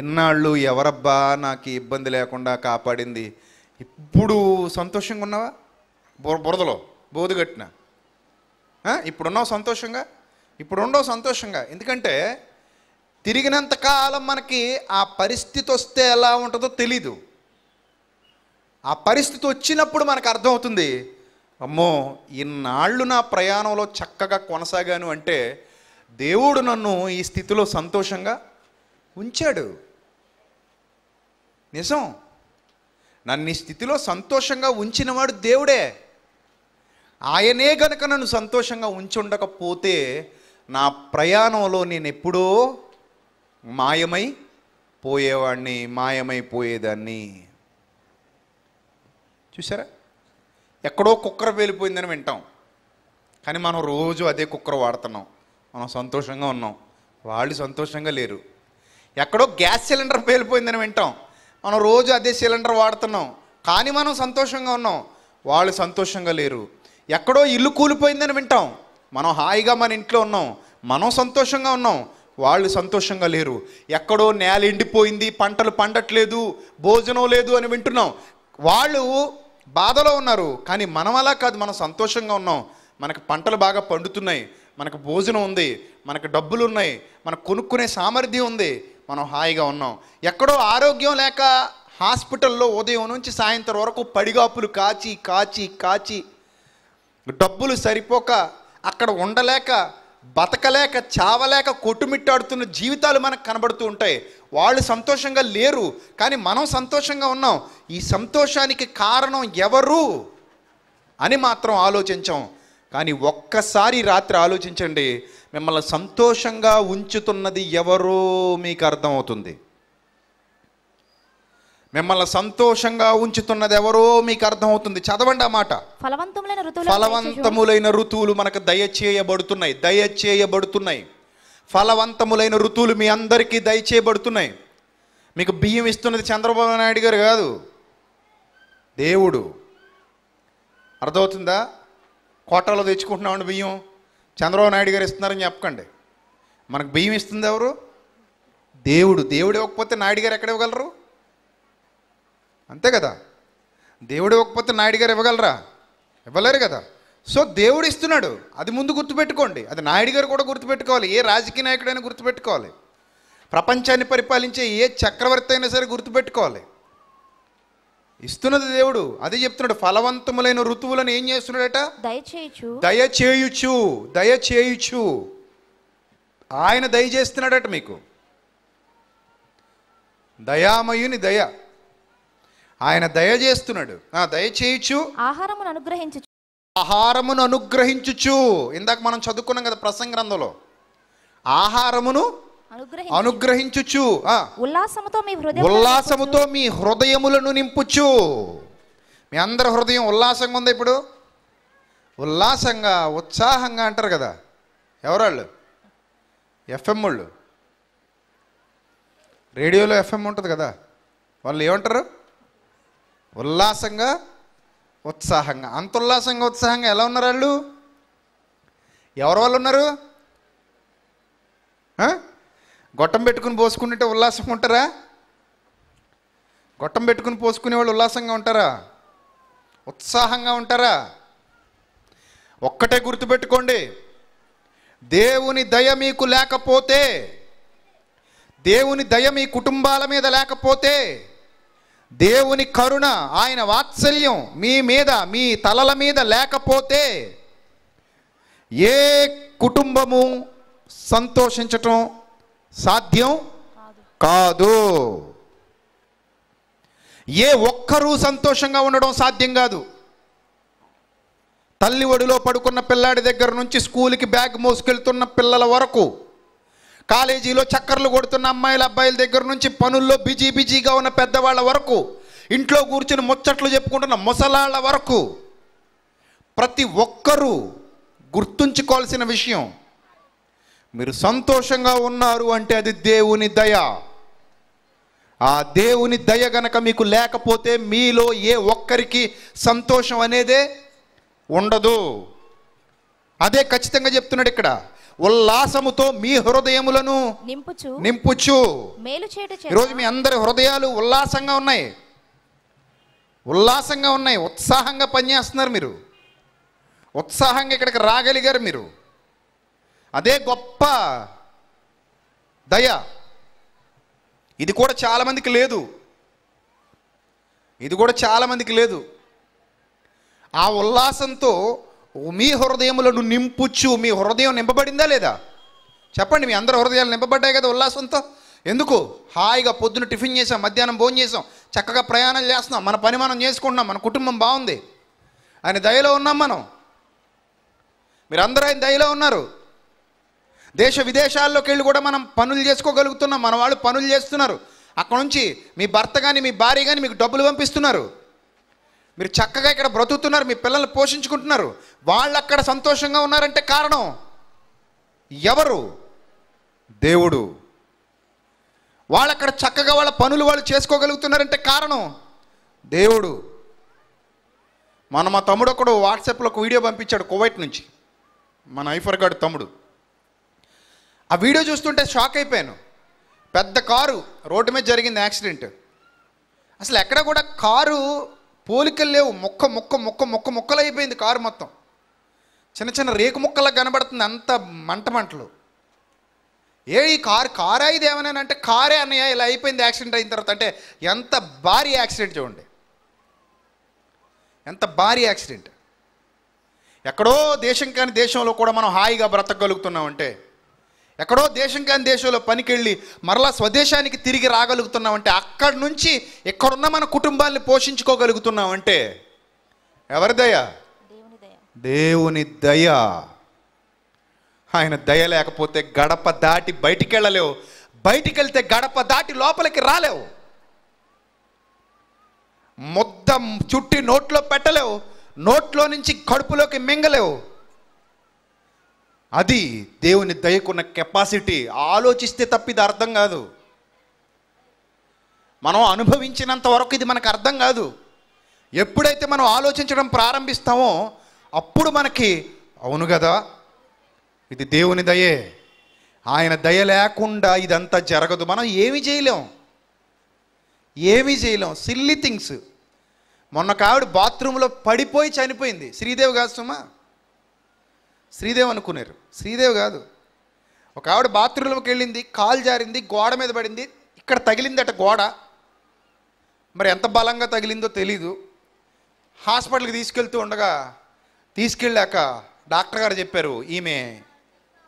ఇన్నాళ్ళు ఎవరబ్బా నాకు ఇబ్బంది లేకుండా కాపాడింది ఇప్పుడు సంతోషంగా ఉన్నావా బుర బురదలో బోధి కట్టిన ఇప్పుడున్నావు సంతోషంగా ఇప్పుడు ఉండవు సంతోషంగా ఎందుకంటే తిరిగినంతకాలం మనకి ఆ పరిస్థితి వస్తే ఎలా ఉంటుందో తెలీదు ఆ పరిస్థితి వచ్చినప్పుడు మనకు అర్థమవుతుంది అమ్మో ఇన్నాళ్ళు నా ప్రయాణంలో చక్కగా కొనసాగాను అంటే దేవుడు నన్ను ఈ స్థితిలో సంతోషంగా ఉంచాడు నిజం నన్ను ఈ స్థితిలో సంతోషంగా ఉంచినవాడు దేవుడే ఆయనే గనుక నన్ను సంతోషంగా ఉంచుండకపోతే నా ప్రయాణంలో నేను ఎప్పుడో మాయమై పోయేవాడిని మాయమైపోయేదాన్ని చూసారా ఎక్కడో కుక్కర పేలిపోయిందని వింటాం కానీ మనం రోజు అదే కుక్కర వాడుతున్నాం మనం సంతోషంగా ఉన్నాం వాళ్ళు సంతోషంగా లేరు ఎక్కడో గ్యాస్ సిలిండర్ పేలిపోయిందని వింటాం మనం రోజు అదే సిలిండర్ వాడుతున్నాం కానీ మనం సంతోషంగా ఉన్నాం వాళ్ళు సంతోషంగా లేరు ఎక్కడో ఇల్లు కూలిపోయిందని వింటాం మనం హాయిగా మన ఇంట్లో ఉన్నాం మనం సంతోషంగా ఉన్నాం వాళ్ళు సంతోషంగా లేరు ఎక్కడో నేల ఎండిపోయింది పంటలు పండట్లేదు భోజనం లేదు అని వింటున్నాం వాళ్ళు బాధలో ఉన్నారు కానీ మనం అలా కాదు మనం సంతోషంగా ఉన్నాం మనకు పంటలు బాగా పండుతున్నాయి మనకు భోజనం ఉంది మనకు డబ్బులు ఉన్నాయి మనకు కొనుక్కునే సామర్థ్యం ఉంది మనం హాయిగా ఉన్నాం ఎక్కడో ఆరోగ్యం లేక హాస్పిటల్లో ఉదయం నుంచి సాయంత్రం వరకు పడిగాపులు కాచి కాచి కాచి డబ్బులు సరిపోక అక్కడ ఉండలేక బతకలేక చావలేక కొట్టుమిట్టాడుతున్న జీవితాలు మనకు కనబడుతూ ఉంటాయి వాళ్ళు సంతోషంగా లేరు కానీ మనం సంతోషంగా ఉన్నాం ఈ సంతోషానికి కారణం ఎవరు అని మాత్రం ఆలోచించాం కానీ ఒక్కసారి రాత్రి ఆలోచించండి మిమ్మల్ని సంతోషంగా ఉంచుతున్నది ఎవరో మీకు అర్థమవుతుంది మిమ్మల్ని సంతోషంగా ఉంచుతున్నది ఎవరో మీకు అర్థమవుతుంది చదవండి ఆ మాట ఫలవంతములైన ఋతువులు ఫలవంతములైన ఋతువులు మనకు దయచేయబడుతున్నాయి దయచేయబడుతున్నాయి ఫలవంతములైన ఋతువులు మీ అందరికీ దయచేయబడుతున్నాయి మీకు బియ్యం ఇస్తున్నది చంద్రబాబు నాయుడు గారు కాదు దేవుడు అర్థమవుతుందా కోటలో తెచ్చుకుంటున్నామండి బియ్యం చంద్రబాబు నాయుడు గారు ఇస్తున్నారని చెప్పకండి మనకు బియ్యం ఇస్తుంది ఎవరు దేవుడు దేవుడు ఇవ్వకపోతే నాయుడు గారు ఎక్కడ ఇవ్వగలరు అంతే కదా దేవుడు ఇవ్వకపోతే నాయుడు గారు ఇవ్వగలరా ఇవ్వలేరు కదా సో దేవుడు ఇస్తున్నాడు అది ముందు గుర్తుపెట్టుకోండి అది నాయుడు గారు కూడా గుర్తుపెట్టుకోవాలి ఏ రాజకీయ నాయకుడైనా గుర్తుపెట్టుకోవాలి ప్రపంచాన్ని పరిపాలించే ఏ చక్రవర్తి అయినా సరే గుర్తుపెట్టుకోవాలి ఇస్తున్నది దేవుడు అదే చెప్తున్నాడు ఫలవంతములైన ఋతువులను ఏం చేస్తున్నాడట దయచేయచ్చు దయచేయుచు దయచేయుచు ఆయన దయచేస్తున్నాడట మీకు దయామయుని దయ ఆయన దయ చేస్తున్నాడు దయచేయుచు ఆహారమును అనుగ్రహించు ఆహారమును అనుగ్రహించుచు ఇందాక మనం చదువుకున్నాం కదా ప్రసంగ గ్రంథంలో ఆహారమును అనుగ్రహించుచు ఉల్లాసముతో మీ ఉల్లాసముతో మీ హృదయములను నింపుచు మీ అందరి హృదయం ఉల్లాసంగా ఉంది ఇప్పుడు ఉల్లాసంగా ఉత్సాహంగా అంటారు కదా ఎవరాళ్ళు ఎఫ్ఎం వాళ్ళు రేడియోలో ఎఫ్ఎం ఉంటుంది కదా వాళ్ళు ఏమంటారు ఉల్లాసంగా ఉత్సాహంగా అంత ఉల్లాసంగా ఉత్సాహంగా ఎలా ఉన్నారు వాళ్ళు ఎవరు వాళ్ళు ఉన్నారు గొట్టం పెట్టుకుని పోసుకుంటే ఉల్లాసంగా ఉంటారా గొట్టం పెట్టుకుని పోసుకునే వాళ్ళు ఉల్లాసంగా ఉంటారా ఉత్సాహంగా ఉంటారా ఒక్కటే గుర్తుపెట్టుకోండి దేవుని దయ మీకు లేకపోతే దేవుని దయ మీ కుటుంబాల మీద లేకపోతే దేవుని కరుణ ఆయన వాత్సల్యం మీ మీద మీ తలల మీద లేకపోతే ఏ కుటుంబము సంతోషించటం సాధ్యం కాదు ఏ ఒక్కరూ సంతోషంగా ఉండడం సాధ్యం కాదు తల్లి ఒడిలో పడుకున్న పిల్లాడి దగ్గర నుంచి స్కూల్కి బ్యాగ్ మోసుకెళ్తున్న పిల్లల వరకు కాలేజీలో చక్కర్లు కొడుతున్న అమ్మాయిల అబ్బాయిల దగ్గర నుంచి పనుల్లో బిజీ బిజీగా ఉన్న పెద్దవాళ్ళ వరకు ఇంట్లో కూర్చుని ముచ్చట్లు చెప్పుకుంటున్న ముసలాళ్ళ వరకు ప్రతి ఒక్కరూ గుర్తుంచుకోవాల్సిన విషయం మీరు సంతోషంగా ఉన్నారు అంటే అది దేవుని దయ ఆ దేవుని దయ గనక మీకు లేకపోతే మీలో ఏ ఒక్కరికి సంతోషం అనేదే ఉండదు అదే ఖచ్చితంగా చెప్తున్నాడు ఇక్కడ ఉల్లాసముతో మీ హృదయములను నింపుచు నింపుచు మేలు ఈరోజు మీ అందరి హృదయాలు ఉల్లాసంగా ఉన్నాయి ఉల్లాసంగా ఉన్నాయి ఉత్సాహంగా పనిచేస్తున్నారు మీరు ఉత్సాహంగా ఇక్కడికి రాగలిగారు మీరు అదే గొప్ప దయ ఇది కూడా చాలామందికి లేదు ఇది కూడా చాలామందికి లేదు ఆ ఉల్లాసంతో మీ హృదయములను నింపుచ్చు మీ హృదయం నింపబడిందా లేదా చెప్పండి మీ అందరి హృదయాలు నింపబడ్డాయి కదా ఉల్లాసంతో ఎందుకు హాయిగా పొద్దున టిఫిన్ చేసాం మధ్యాహ్నం భోజనం చేసాం చక్కగా ప్రయాణం చేస్తున్నాం మన పని మనం చేసుకుంటున్నాం మన కుటుంబం బాగుంది ఆయన దయలో ఉన్నాం మనం మీరందరూ ఆయన దయలో ఉన్నారు దేశ విదేశాల్లోకి వెళ్ళి కూడా మనం పనులు చేసుకోగలుగుతున్నాం మన వాళ్ళు పనులు చేస్తున్నారు అక్కడ నుంచి మీ భర్త కానీ మీ భార్య కానీ మీకు డబ్బులు పంపిస్తున్నారు మీరు చక్కగా ఇక్కడ బ్రతుకుతున్నారు మీ పిల్లల్ని పోషించుకుంటున్నారు వాళ్ళు అక్కడ సంతోషంగా ఉన్నారంటే కారణం ఎవరు దేవుడు వాళ్ళు అక్కడ చక్కగా వాళ్ళ పనులు వాళ్ళు చేసుకోగలుగుతున్నారంటే కారణం దేవుడు మన మా తమ్ముడు ఒకడు వాట్సాప్లో ఒక వీడియో పంపించాడు కువైట్ నుంచి మన ఐఫర్ గాడు తమ్ముడు ఆ వీడియో చూస్తుంటే షాక్ అయిపోయాను పెద్ద కారు రోడ్డు మీద జరిగింది యాక్సిడెంట్ అసలు ఎక్కడ కూడా కారు పోలికలు లేవు ముక్క ముక్క ముక్క మొక్క ముక్కలు అయిపోయింది కారు మొత్తం చిన్న చిన్న రేకు ముక్కలా కనబడుతుంది అంత మంట మంటలు ఏ ఈ కారు కారా ఇది ఏమైనా అంటే కారే అన్నయ్య ఇలా అయిపోయింది యాక్సిడెంట్ అయిన తర్వాత అంటే ఎంత భారీ యాక్సిడెంట్ చూడండి ఎంత భారీ యాక్సిడెంట్ ఎక్కడో దేశం కానీ దేశంలో కూడా మనం హాయిగా బ్రతకగలుగుతున్నామంటే ఎక్కడో దేశం కాని దేశంలో పనికెళ్ళి మరలా స్వదేశానికి తిరిగి రాగలుగుతున్నామంటే అక్కడి నుంచి ఎక్కడున్న మన కుటుంబాన్ని పోషించుకోగలుగుతున్నామంటే ఎవరి దయ దేవుని దయ ఆయన దయ లేకపోతే గడప దాటి బయటికి వెళ్ళలేవు బయటికి వెళ్తే గడప దాటి లోపలికి రాలేవు మొత్తం చుట్టి నోట్లో పెట్టలేవు నోట్లో నుంచి కడుపులోకి మింగలేవు అది దేవుని దయకున్న కెపాసిటీ ఆలోచిస్తే తప్ప ఇది అర్థం కాదు మనం అనుభవించినంత వరకు ఇది మనకు అర్థం కాదు ఎప్పుడైతే మనం ఆలోచించడం ప్రారంభిస్తామో అప్పుడు మనకి అవును కదా ఇది దేవుని దయే ఆయన దయ లేకుండా ఇదంతా జరగదు మనం ఏమి చేయలేం ఏమీ చేయలేం సిల్లీ థింగ్స్ మొన్న కావిడ బాత్రూంలో పడిపోయి చనిపోయింది శ్రీదేవి కాదు సుమా శ్రీదేవి అనుకున్నారు శ్రీదేవి కాదు ఒక ఆవిడ బాత్రూంలోకి వెళ్ళింది కాలు జారింది గోడ మీద పడింది ఇక్కడ తగిలిందట గోడ మరి ఎంత బలంగా తగిలిందో తెలీదు హాస్పిటల్కి తీసుకెళ్తూ ఉండగా తీసుకెళ్ళాక డాక్టర్ గారు చెప్పారు ఈమె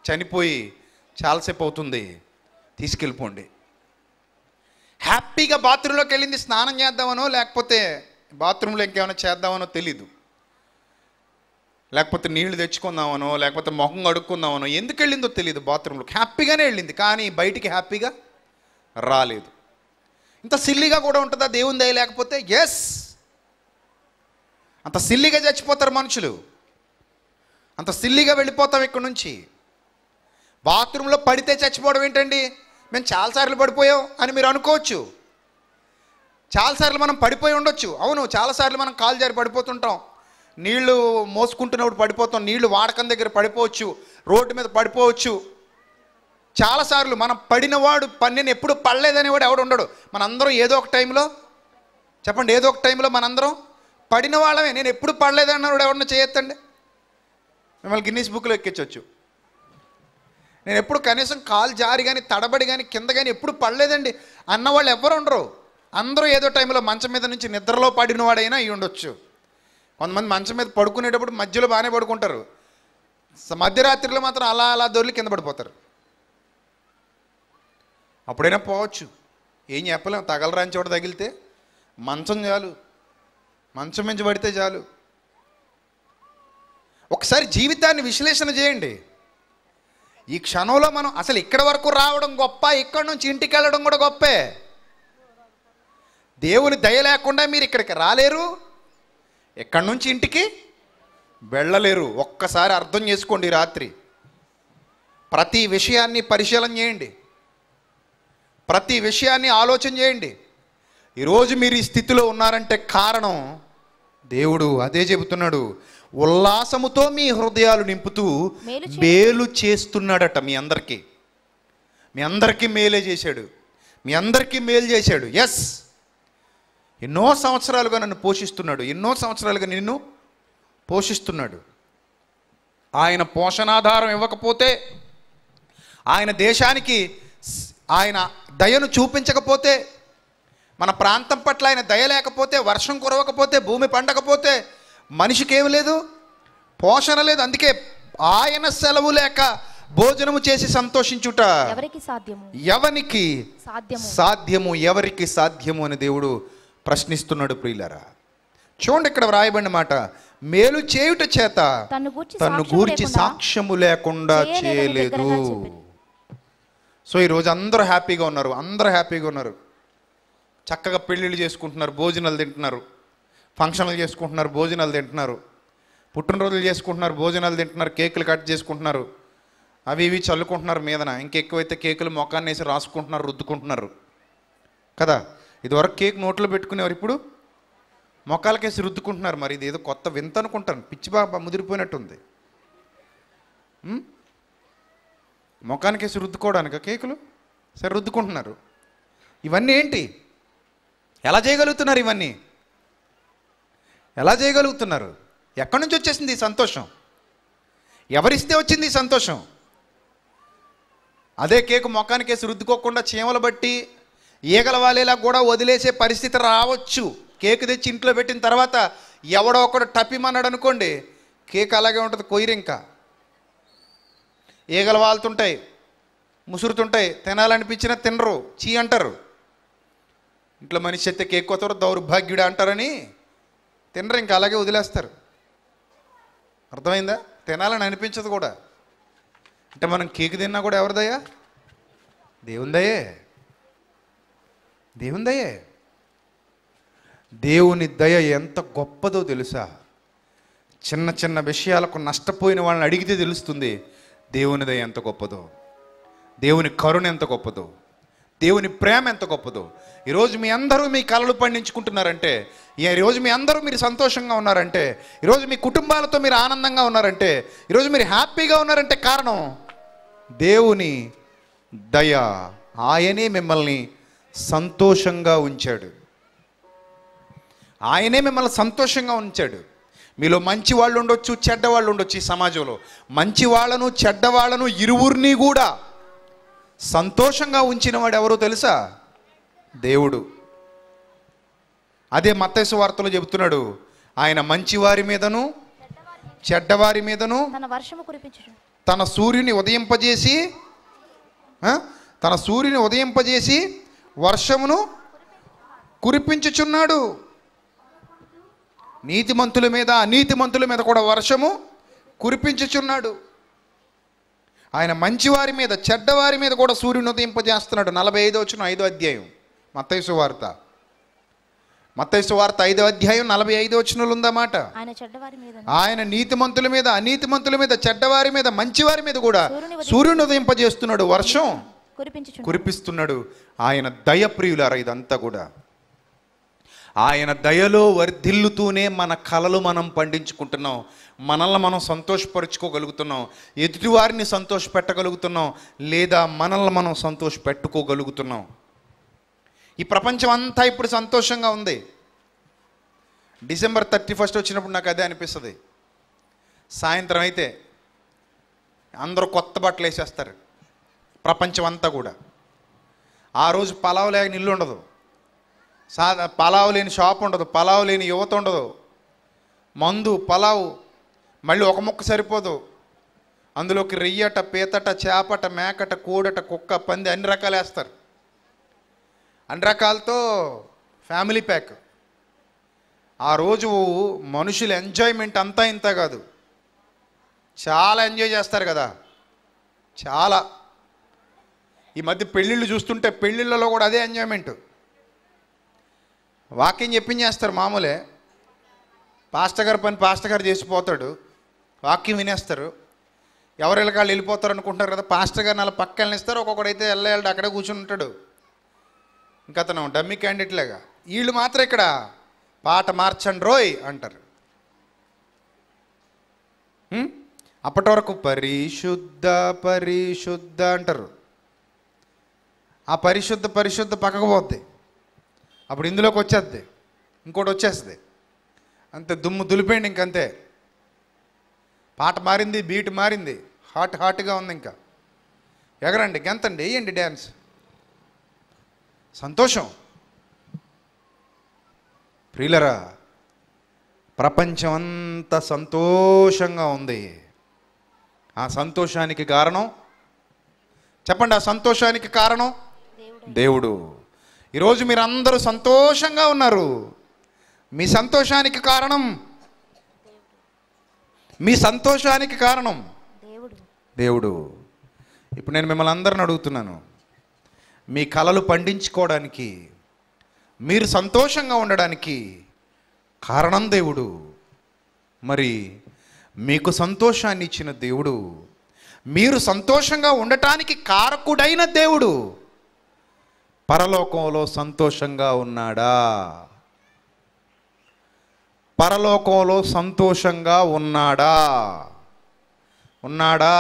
చనిపోయి చాలాసేపు అవుతుంది తీసుకెళ్ళిపోండి హ్యాపీగా బాత్రూంలోకి వెళ్ళింది స్నానం చేద్దామనో లేకపోతే బాత్రూంలో ఇంకేమైనా చేద్దామనో తెలీదు లేకపోతే నీళ్లు తెచ్చుకుందామనో లేకపోతే మొహం కడుక్కుందామనో ఎందుకు వెళ్ళిందో తెలియదు బాత్రూంలోకి హ్యాపీగానే వెళ్ళింది కానీ బయటికి హ్యాపీగా రాలేదు ఇంత సిల్లీగా కూడా ఉంటుందా దేవుని దయ లేకపోతే ఎస్ అంత సిల్లీగా చచ్చిపోతారు మనుషులు అంత సిల్లీగా వెళ్ళిపోతాం ఇక్కడ నుంచి బాత్రూంలో పడితే చచ్చిపోవడం ఏంటండి మేము చాలాసార్లు పడిపోయాం అని మీరు అనుకోవచ్చు చాలాసార్లు మనం పడిపోయి ఉండొచ్చు అవును చాలాసార్లు మనం కాలు జారి పడిపోతుంటాం నీళ్లు మోసుకుంటున్నప్పుడు పడిపోతాం నీళ్లు వాడకం దగ్గర పడిపోవచ్చు రోడ్డు మీద పడిపోవచ్చు చాలాసార్లు మనం పడినవాడు పన్నెని ఎప్పుడు పడలేదని వాడు ఎవడు ఉండడు మనందరం ఏదో ఒక టైంలో చెప్పండి ఏదో ఒక టైంలో మనందరం పడిన వాళ్ళమే నేను ఎప్పుడు వాడు ఎవడన్నా చేయొత్తండి మిమ్మల్ని గిన్నీస్ బుక్లో ఎక్కించవచ్చు నేను ఎప్పుడు కనీసం కాలు జారి కానీ తడబడి కానీ కింద కానీ ఎప్పుడు పడలేదండి అన్నవాళ్ళు ఎవరు ఉండరు అందరూ ఏదో టైంలో మంచం మీద నుంచి నిద్రలో పడినవాడైనా అయి ఉండొచ్చు కొంతమంది మంచం మీద పడుకునేటప్పుడు మధ్యలో బాగానే పడుకుంటారు మధ్యరాత్రిలో మాత్రం అలా అలా దొరికి కింద పడిపోతారు అప్పుడైనా పోవచ్చు ఏం చెప్పలేం తగలరాని చోట తగిలితే మంచం చాలు మంచం మించి పడితే చాలు ఒకసారి జీవితాన్ని విశ్లేషణ చేయండి ఈ క్షణంలో మనం అసలు ఇక్కడ వరకు రావడం గొప్ప ఇక్కడ నుంచి ఇంటికి వెళ్ళడం కూడా గొప్పే దేవుని దయ లేకుండా మీరు ఇక్కడికి రాలేరు ఎక్కడి నుంచి ఇంటికి వెళ్ళలేరు ఒక్కసారి అర్థం చేసుకోండి రాత్రి ప్రతి విషయాన్ని పరిశీలన చేయండి ప్రతి విషయాన్ని ఆలోచన చేయండి ఈరోజు మీరు ఈ స్థితిలో ఉన్నారంటే కారణం దేవుడు అదే చెబుతున్నాడు ఉల్లాసముతో మీ హృదయాలు నింపుతూ మేలు చేస్తున్నాడట మీ అందరికీ మీ అందరికీ మేలే చేశాడు మీ అందరికీ మేలు చేశాడు ఎస్ ఎన్నో సంవత్సరాలుగా నన్ను పోషిస్తున్నాడు ఎన్నో సంవత్సరాలుగా నిన్ను పోషిస్తున్నాడు ఆయన పోషణాధారం ఇవ్వకపోతే ఆయన దేశానికి ఆయన దయను చూపించకపోతే మన ప్రాంతం పట్ల ఆయన దయ లేకపోతే వర్షం కురవకపోతే భూమి పండకపోతే మనిషికి ఏమి లేదు పోషణ లేదు అందుకే ఆయన సెలవు లేక భోజనము చేసి సంతోషించుట ఎవరికి సాధ్యము ఎవరికి సాధ్యము ఎవరికి సాధ్యము అని దేవుడు ప్రశ్నిస్తున్నాడు ప్రియులరా చూడండి ఇక్కడ వ్రాయబడిన మాట మేలు చేయుట చేత తను గూర్చి సాక్ష్యము లేకుండా చేయలేదు సో ఈరోజు అందరూ హ్యాపీగా ఉన్నారు అందరూ హ్యాపీగా ఉన్నారు చక్కగా పెళ్ళిళ్ళు చేసుకుంటున్నారు భోజనాలు తింటున్నారు ఫంక్షన్లు చేసుకుంటున్నారు భోజనాలు తింటున్నారు పుట్టినరోజులు చేసుకుంటున్నారు భోజనాలు తింటున్నారు కేకులు కట్ చేసుకుంటున్నారు అవి ఇవి చల్లుకుంటున్నారు మీదన ఇంకెక్కువైతే కేకులు మొఖాన్ని వేసి రాసుకుంటున్నారు రుద్దుకుంటున్నారు కదా ఇదివరకు కేక్ నోట్లో పెట్టుకునేవారు ఇప్పుడు మొక్కలకేసి రుద్దుకుంటున్నారు మరి ఇది ఏదో కొత్త వింత అనుకుంటాను పిచ్చి బాగా ముదిరిపోయినట్టుంది ముఖానికేసి రుద్దుకోవడానికి కేకులు సరే రుద్దుకుంటున్నారు ఇవన్నీ ఏంటి ఎలా చేయగలుగుతున్నారు ఇవన్నీ ఎలా చేయగలుగుతున్నారు ఎక్కడి నుంచి వచ్చేసింది ఈ సంతోషం ఎవరిస్తే వచ్చింది ఈ సంతోషం అదే కేకు మొఖానికేసి రుద్దుకోకుండా చీమలు బట్టి ఈగల వాలేలా కూడా వదిలేసే పరిస్థితి రావచ్చు కేక్ తెచ్చి ఇంట్లో పెట్టిన తర్వాత ఎవడో ఒకడు టప్పిమన్నాడు అనుకోండి కేక్ అలాగే ఉంటుంది కొయ్యరు ఇంకా ఈగలు వాలుతుంటాయి ముసురుతుంటాయి తినాలనిపించినా తినరు చీ అంటారు ఇంట్లో మనిషి అయితే కేక్ కొత్తరు దౌర్భాగ్యుడు అంటారని తినరు ఇంకా అలాగే వదిలేస్తారు అర్థమైందా తినాలని అనిపించదు కూడా అంటే మనం కేక్ తిన్నా కూడా ఎవరిదయ్యా దేవుందయ్యే దేవుని దయే దేవుని దయ ఎంత గొప్పదో తెలుసా చిన్న చిన్న విషయాలకు నష్టపోయిన వాళ్ళని అడిగితే తెలుస్తుంది దేవుని దయ ఎంత గొప్పదో దేవుని కరుణ ఎంత గొప్పదో దేవుని ప్రేమ ఎంత గొప్పదో ఈరోజు మీ అందరూ మీ కళలు పండించుకుంటున్నారంటే ఈరోజు మీ అందరూ మీరు సంతోషంగా ఉన్నారంటే ఈరోజు మీ కుటుంబాలతో మీరు ఆనందంగా ఉన్నారంటే ఈరోజు మీరు హ్యాపీగా ఉన్నారంటే కారణం దేవుని దయ ఆయనే మిమ్మల్ని సంతోషంగా ఉంచాడు ఆయనే మిమ్మల్ని సంతోషంగా ఉంచాడు మీలో మంచి వాళ్ళు ఉండొచ్చు చెడ్డ వాళ్ళు ఉండొచ్చు ఈ సమాజంలో మంచి వాళ్ళను చెడ్డ వాళ్ళను ఇరువురిని కూడా సంతోషంగా ఉంచిన వాడు ఎవరో తెలుసా దేవుడు అదే మత్తైసు వార్తలో చెబుతున్నాడు ఆయన మంచి వారి మీదను చెడ్డవారి మీదను తన సూర్యుని ఉదయింపజేసి తన సూర్యుని ఉదయింపజేసి వర్షమును కురిపించుచున్నాడు నీతిమంతుల మీద అనీతిమంతుల మీద కూడా వర్షము కురిపించుచున్నాడు ఆయన మంచివారి మీద చెడ్డవారి మీద కూడా సూర్యుని ఉదయింపజేస్తున్నాడు నలభై ఐదో వచ్చిన ఐదో అధ్యాయం మత్తైసు వార్త మత్తైసు వార్త ఐదో అధ్యాయం నలభై ఐదో వచ్చినలు ఉందన్నమాట ఆయన నీతిమంతుల మీద అనీతిమంతుల మీద చెడ్డవారి మీద మంచివారి మీద కూడా సూర్యుని ఉదయింపజేస్తున్నాడు వర్షం కురిపిస్తున్నాడు ఆయన దయ ప్రియులారా ఇదంతా కూడా ఆయన దయలో వర్ధిల్లుతూనే మన కళలు మనం పండించుకుంటున్నాం మనల్ని మనం సంతోషపరుచుకోగలుగుతున్నాం ఎదుటివారిని సంతోష పెట్టగలుగుతున్నాం లేదా మనల్ని మనం సంతోష పెట్టుకోగలుగుతున్నాం ఈ ప్రపంచం అంతా ఇప్పుడు సంతోషంగా ఉంది డిసెంబర్ థర్టీ ఫస్ట్ వచ్చినప్పుడు నాకు అదే అనిపిస్తుంది సాయంత్రం అయితే అందరూ కొత్త బట్టలు వేసేస్తారు ప్రపంచం అంతా కూడా ఆ రోజు పలావ్ లేక ఇల్లు ఉండదు సా పలావ్ లేని షాప్ ఉండదు పలావ్ లేని యువత ఉండదు మందు పలావ్ మళ్ళీ ఒక ముక్క సరిపోదు అందులోకి రెయ్యట పీతట చేపట మేకట కూడట కుక్క పంది అన్ని రకాలు వేస్తారు అన్ని రకాలతో ఫ్యామిలీ ప్యాక్ ఆ రోజు మనుషులు ఎంజాయ్మెంట్ అంతా ఇంత కాదు చాలా ఎంజాయ్ చేస్తారు కదా చాలా ఈ మధ్య పెళ్ళిళ్ళు చూస్తుంటే పెళ్ళిళ్ళలో కూడా అదే ఎంజాయ్మెంట్ వాక్యం చెప్పించేస్తారు మామూలే పాస్టర్ గారు పని పాస్టర్ గారు చేసిపోతాడు వాక్యం వినేస్తారు ఎవరు వెళ్ళకాళ్ళు వెళ్ళిపోతారు అనుకుంటారు కదా పాస్టర్ గారు నాలుగు పక్క వెళ్ళనిస్తారు ఒక్కొక్కడైతే వెళ్ళ వెళ్ళడు అక్కడే కూర్చుని ఉంటాడు ఇంకా అతను డమ్మీ క్యాండిడేట్లాగా వీళ్ళు మాత్రం ఇక్కడ పాట మార్చండి రోయ్ అంటారు అప్పటి వరకు పరిశుద్ధ పరిశుద్ధ అంటారు ఆ పరిశుద్ధ పరిశుద్ధ పక్కకపోద్ది అప్పుడు ఇందులోకి వచ్చేద్ది ఇంకోటి వచ్చేస్తుంది అంతే దుమ్ము దులిపేయండి ఇంకంతే పాట మారింది బీట్ మారింది హాట్ హాట్గా ఉంది ఇంకా ఎగరండి గెంతండి వేయండి డ్యాన్స్ సంతోషం ప్రియులరా ప్రపంచం అంతా సంతోషంగా ఉంది ఆ సంతోషానికి కారణం చెప్పండి ఆ సంతోషానికి కారణం దేవుడు ఈరోజు మీరు అందరూ సంతోషంగా ఉన్నారు మీ సంతోషానికి కారణం మీ సంతోషానికి కారణం దేవుడు ఇప్పుడు నేను మిమ్మల్ని అందరిని అడుగుతున్నాను మీ కళలు పండించుకోవడానికి మీరు సంతోషంగా ఉండడానికి కారణం దేవుడు మరి మీకు సంతోషాన్ని ఇచ్చిన దేవుడు మీరు సంతోషంగా ఉండటానికి కారకుడైన దేవుడు పరలోకంలో సంతోషంగా ఉన్నాడా పరలోకంలో సంతోషంగా ఉన్నాడా ఉన్నాడా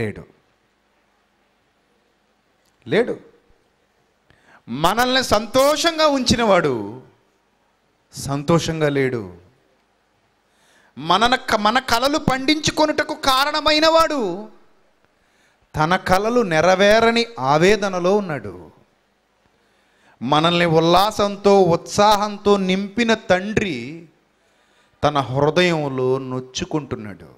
లేడు లేడు మనల్ని సంతోషంగా ఉంచినవాడు సంతోషంగా లేడు మన మన కళలు పండించుకొనుటకు కారణమైనవాడు తన కలలు నెరవేరని ఆవేదనలో ఉన్నాడు మనల్ని ఉల్లాసంతో ఉత్సాహంతో నింపిన తండ్రి తన హృదయంలో నొచ్చుకుంటున్నాడు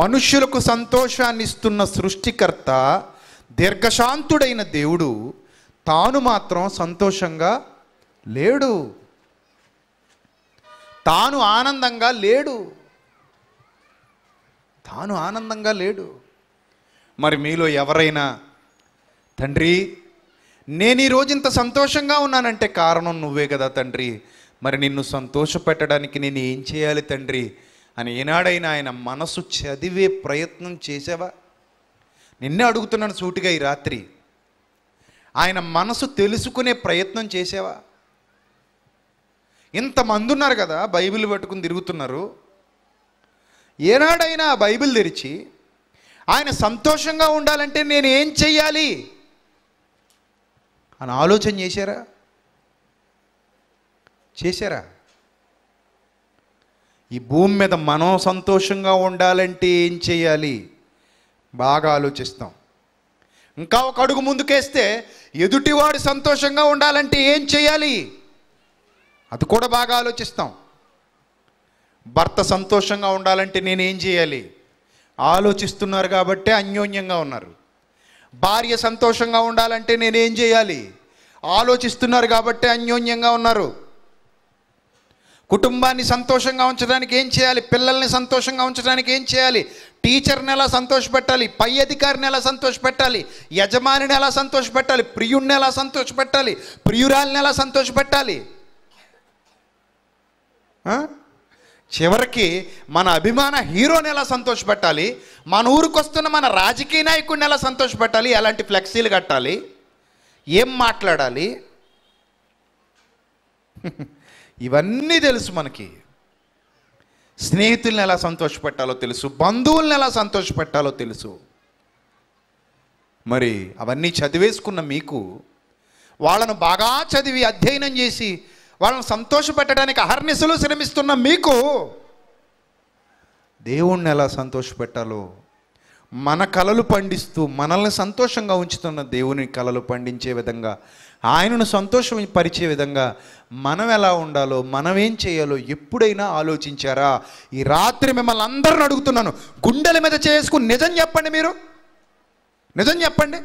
మనుష్యులకు సంతోషాన్ని ఇస్తున్న సృష్టికర్త దీర్ఘశాంతుడైన దేవుడు తాను మాత్రం సంతోషంగా లేడు తాను ఆనందంగా లేడు తాను ఆనందంగా లేడు మరి మీలో ఎవరైనా తండ్రి నేను ఈరోజు ఇంత సంతోషంగా ఉన్నానంటే కారణం నువ్వే కదా తండ్రి మరి నిన్ను సంతోషపెట్టడానికి నేను ఏం చేయాలి తండ్రి అని ఏనాడైనా ఆయన మనసు చదివే ప్రయత్నం చేసావా నిన్నే అడుగుతున్నాను సూటిగా ఈ రాత్రి ఆయన మనసు తెలుసుకునే ప్రయత్నం చేసావా ఇంతమంది ఉన్నారు కదా బైబిల్ పట్టుకుని తిరుగుతున్నారు ఏనాడైనా బైబిల్ తెరిచి ఆయన సంతోషంగా ఉండాలంటే నేను ఏం చెయ్యాలి అని ఆలోచన చేశారా చేశారా ఈ భూమి మీద మనం సంతోషంగా ఉండాలంటే ఏం చేయాలి బాగా ఆలోచిస్తాం ఇంకా ఒక అడుగు ముందుకేస్తే ఎదుటివాడు సంతోషంగా ఉండాలంటే ఏం చేయాలి అది కూడా బాగా ఆలోచిస్తాం భర్త సంతోషంగా ఉండాలంటే నేనేం చేయాలి ఆలోచిస్తున్నారు కాబట్టే అన్యోన్యంగా ఉన్నారు భార్య సంతోషంగా ఉండాలంటే నేనేం చేయాలి ఆలోచిస్తున్నారు కాబట్టే అన్యోన్యంగా ఉన్నారు కుటుంబాన్ని సంతోషంగా ఉంచడానికి ఏం చేయాలి పిల్లల్ని సంతోషంగా ఉంచడానికి ఏం చేయాలి టీచర్ని ఎలా సంతోషపెట్టాలి పై అధికారిని ఎలా సంతోషపెట్టాలి యజమానిని ఎలా సంతోషపెట్టాలి ప్రియుణ్ణి ఎలా సంతోషపెట్టాలి ప్రియురాల్ని ఎలా సంతోషపెట్టాలి చివరికి మన అభిమాన హీరోని ఎలా సంతోషపెట్టాలి మన ఊరికి వస్తున్న మన రాజకీయ నాయకుడిని ఎలా సంతోషపెట్టాలి ఎలాంటి ఫ్లెక్సీలు కట్టాలి ఏం మాట్లాడాలి (laughs) ఇవన్నీ తెలుసు మనకి స్నేహితుల్ని ఎలా సంతోషపెట్టాలో తెలుసు బంధువుల్ని ఎలా సంతోషపెట్టాలో తెలుసు మరి అవన్నీ చదివేసుకున్న మీకు వాళ్ళను బాగా చదివి అధ్యయనం చేసి వాళ్ళని సంతోషపెట్టడానికి అహర్నిశలు శ్రమిస్తున్న మీకు దేవుణ్ణి ఎలా సంతోషపెట్టాలో మన కలలు పండిస్తూ మనల్ని సంతోషంగా ఉంచుతున్న దేవుని కలలు పండించే విధంగా ఆయనను సంతోషం పరిచే విధంగా మనం ఎలా ఉండాలో మనం ఏం చేయాలో ఎప్పుడైనా ఆలోచించారా ఈ రాత్రి మిమ్మల్ని అందరిని అడుగుతున్నాను గుండెల మీద చేసుకుని నిజం చెప్పండి మీరు నిజం చెప్పండి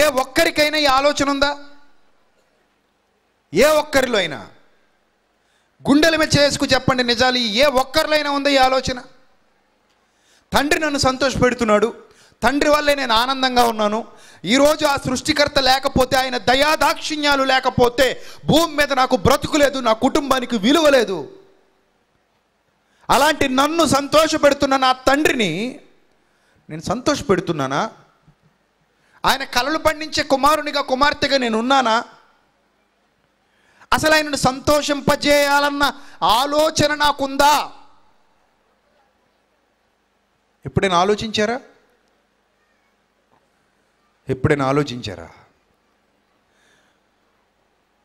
ఏ ఒక్కరికైనా ఈ ఆలోచన ఉందా ఏ ఒక్కరిలో అయినా గుండెల మీద చేసుకు చెప్పండి నిజాలు ఏ ఒక్కరిలో అయినా ఉందా ఈ ఆలోచన తండ్రి నన్ను సంతోషపెడుతున్నాడు తండ్రి వల్లే నేను ఆనందంగా ఉన్నాను ఈరోజు ఆ సృష్టికర్త లేకపోతే ఆయన దయాదాక్షిణ్యాలు లేకపోతే భూమి మీద నాకు బ్రతుకు లేదు నా కుటుంబానికి విలువ లేదు అలాంటి నన్ను సంతోషపెడుతున్న నా తండ్రిని నేను సంతోషపెడుతున్నానా ఆయన కలలు పండించే కుమారునిగా కుమార్తెగా నేను ఉన్నానా అసలు ఆయనను సంతోషింపజేయాలన్న ఆలోచన నాకుందా ఎప్పుడైనా ఆలోచించారా ఎప్పుడైనా ఆలోచించారా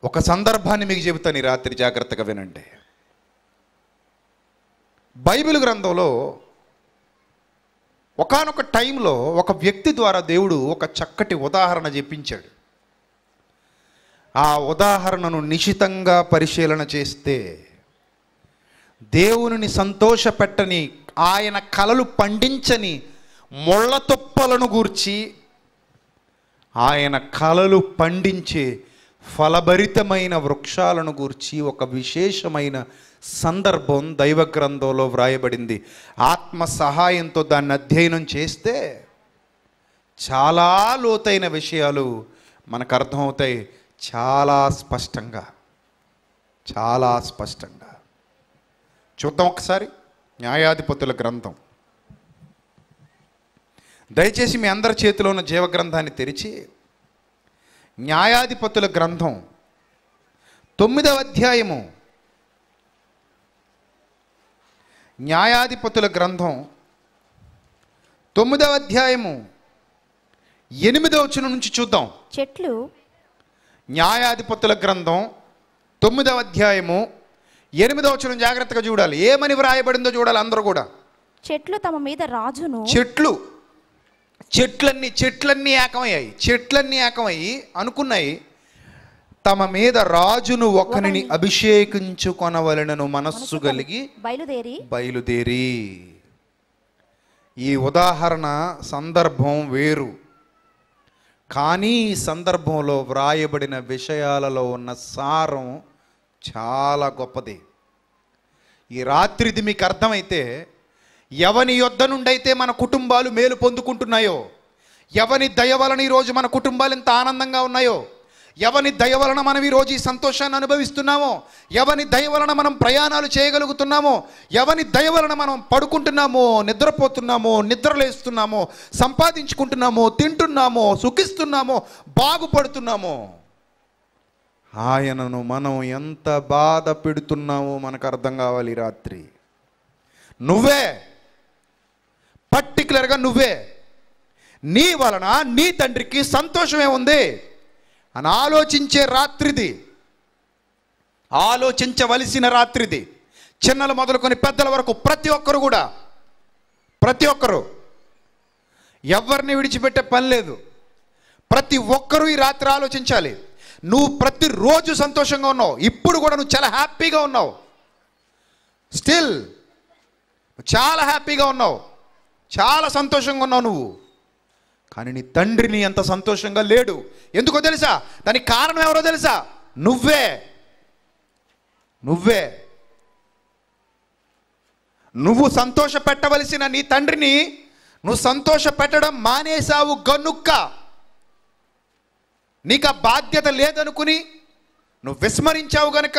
ఒక సందర్భాన్ని మీకు చెబుతాను ఈ రాత్రి జాగ్రత్తగా వినండి బైబిల్ గ్రంథంలో ఒకనొక టైంలో ఒక వ్యక్తి ద్వారా దేవుడు ఒక చక్కటి ఉదాహరణ చెప్పించాడు ఆ ఉదాహరణను నిశితంగా పరిశీలన చేస్తే దేవుని సంతోషపెట్టని ఆయన కలలు పండించని ముళ్ళ గూర్చి ఆయన కలలు పండించే ఫలభరితమైన వృక్షాలను గూర్చి ఒక విశేషమైన సందర్భం దైవ గ్రంథంలో వ్రాయబడింది ఆత్మ సహాయంతో దాన్ని అధ్యయనం చేస్తే చాలా లోతైన విషయాలు మనకు అర్థమవుతాయి చాలా స్పష్టంగా చాలా స్పష్టంగా చూద్దాం ఒకసారి న్యాయాధిపతుల గ్రంథం దయచేసి మీ అందరి చేతిలో ఉన్న జీవగ్రంథాన్ని తెరిచి న్యాయాధిపతుల గ్రంథం తొమ్మిదవ అధ్యాయము న్యాయాధిపతుల గ్రంథం తొమ్మిదవ అధ్యాయము ఎనిమిదవ వచనం నుంచి చూద్దాం చెట్లు న్యాయాధిపతుల గ్రంథం తొమ్మిదవ అధ్యాయము ఎనిమిదవ వచనం జాగ్రత్తగా చూడాలి ఏమని వ్రాయబడిందో చూడాలి అందరూ కూడా చెట్లు తమ మీద రాజును చెట్లు చెట్లన్నీ చెట్లన్నీ ఏకమయ్యాయి చెట్లన్నీ ఏకమయ్యి అనుకున్నాయి తమ మీద రాజును ఒకరిని అభిషేకించుకొనవలనను మనస్సు కలిగి బయలుదేరి బయలుదేరి ఈ ఉదాహరణ సందర్భం వేరు కానీ ఈ సందర్భంలో వ్రాయబడిన విషయాలలో ఉన్న సారం చాలా గొప్పది ఈ రాత్రిది మీకు అర్థమైతే ఎవని యొద్ధ నుండైతే మన కుటుంబాలు మేలు పొందుకుంటున్నాయో ఎవని దయ వలన ఈరోజు మన కుటుంబాలు ఎంత ఆనందంగా ఉన్నాయో ఎవని దయ వలన మనం ఈరోజు ఈ సంతోషాన్ని అనుభవిస్తున్నామో ఎవని దయ వలన మనం ప్రయాణాలు చేయగలుగుతున్నామో ఎవని దయ వలన మనం పడుకుంటున్నామో నిద్రపోతున్నామో నిద్రలేస్తున్నామో సంపాదించుకుంటున్నామో తింటున్నామో సుఖిస్తున్నామో బాగుపడుతున్నామో ఆయనను మనం ఎంత బాధ పెడుతున్నామో మనకు అర్థం కావాలి రాత్రి నువ్వే పర్టికులర్గా నువ్వే నీ వలన నీ తండ్రికి సంతోషమే ఉంది అని ఆలోచించే రాత్రిది ఆలోచించవలసిన రాత్రిది చిన్నలు మొదలుకొని పెద్దల వరకు ప్రతి ఒక్కరు కూడా ప్రతి ఒక్కరు ఎవరిని విడిచిపెట్టే పని లేదు ప్రతి ఒక్కరూ ఈ రాత్రి ఆలోచించాలి నువ్వు ప్రతిరోజు సంతోషంగా ఉన్నావు ఇప్పుడు కూడా నువ్వు చాలా హ్యాపీగా ఉన్నావు స్టిల్ చాలా హ్యాపీగా ఉన్నావు చాలా సంతోషంగా ఉన్నావు నువ్వు కానీ నీ తండ్రిని అంత సంతోషంగా లేడు ఎందుకో తెలుసా దానికి కారణం ఎవరో తెలుసా నువ్వే నువ్వే నువ్వు సంతోష పెట్టవలసిన నీ తండ్రిని నువ్వు సంతోష పెట్టడం మానేశావు గనుక్క నీకు ఆ బాధ్యత లేదనుకుని నువ్వు విస్మరించావు గనుక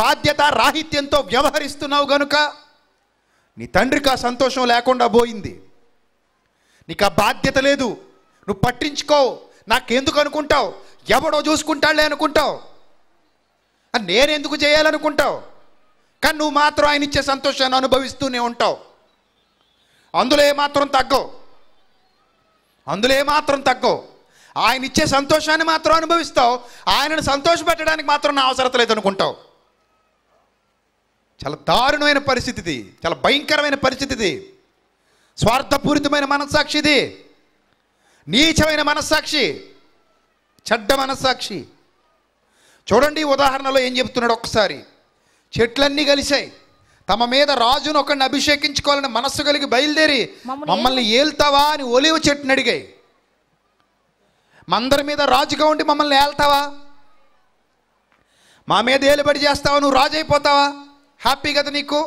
బాధ్యత రాహిత్యంతో వ్యవహరిస్తున్నావు గనుక నీ తండ్రికి ఆ సంతోషం లేకుండా పోయింది నీకు ఆ బాధ్యత లేదు నువ్వు పట్టించుకో నాకెందుకు అనుకుంటావు ఎవడో చూసుకుంటాడే అనుకుంటావు నేనెందుకు చేయాలనుకుంటావు కానీ నువ్వు మాత్రం ఆయన ఇచ్చే సంతోషాన్ని అనుభవిస్తూనే ఉంటావు అందులో ఏమాత్రం తగ్గవు అందులో ఏమాత్రం తగ్గవు ఆయన ఇచ్చే సంతోషాన్ని మాత్రం అనుభవిస్తావు ఆయనను సంతోషపెట్టడానికి మాత్రం నా అవసరత లేదనుకుంటావు చాలా దారుణమైన పరిస్థితిది చాలా భయంకరమైన పరిస్థితిది స్వార్థపూరితమైన ఇది నీచమైన మనస్సాక్షి చెడ్డ మనస్సాక్షి చూడండి ఉదాహరణలో ఏం చెప్తున్నాడు ఒక్కసారి చెట్లన్నీ కలిశాయి తమ మీద రాజును ఒకరిని అభిషేకించుకోవాలని మనస్సు కలిగి బయలుదేరి మమ్మల్ని ఏల్తావా అని ఒలివ చెట్టుని అడిగాయి మందరి మీద రాజుగా ఉండి మమ్మల్ని ఏల్తావా మా మీద ఏలుబడి చేస్తావా నువ్వు రాజు అయిపోతావా హ్యాపీ కదా నీకు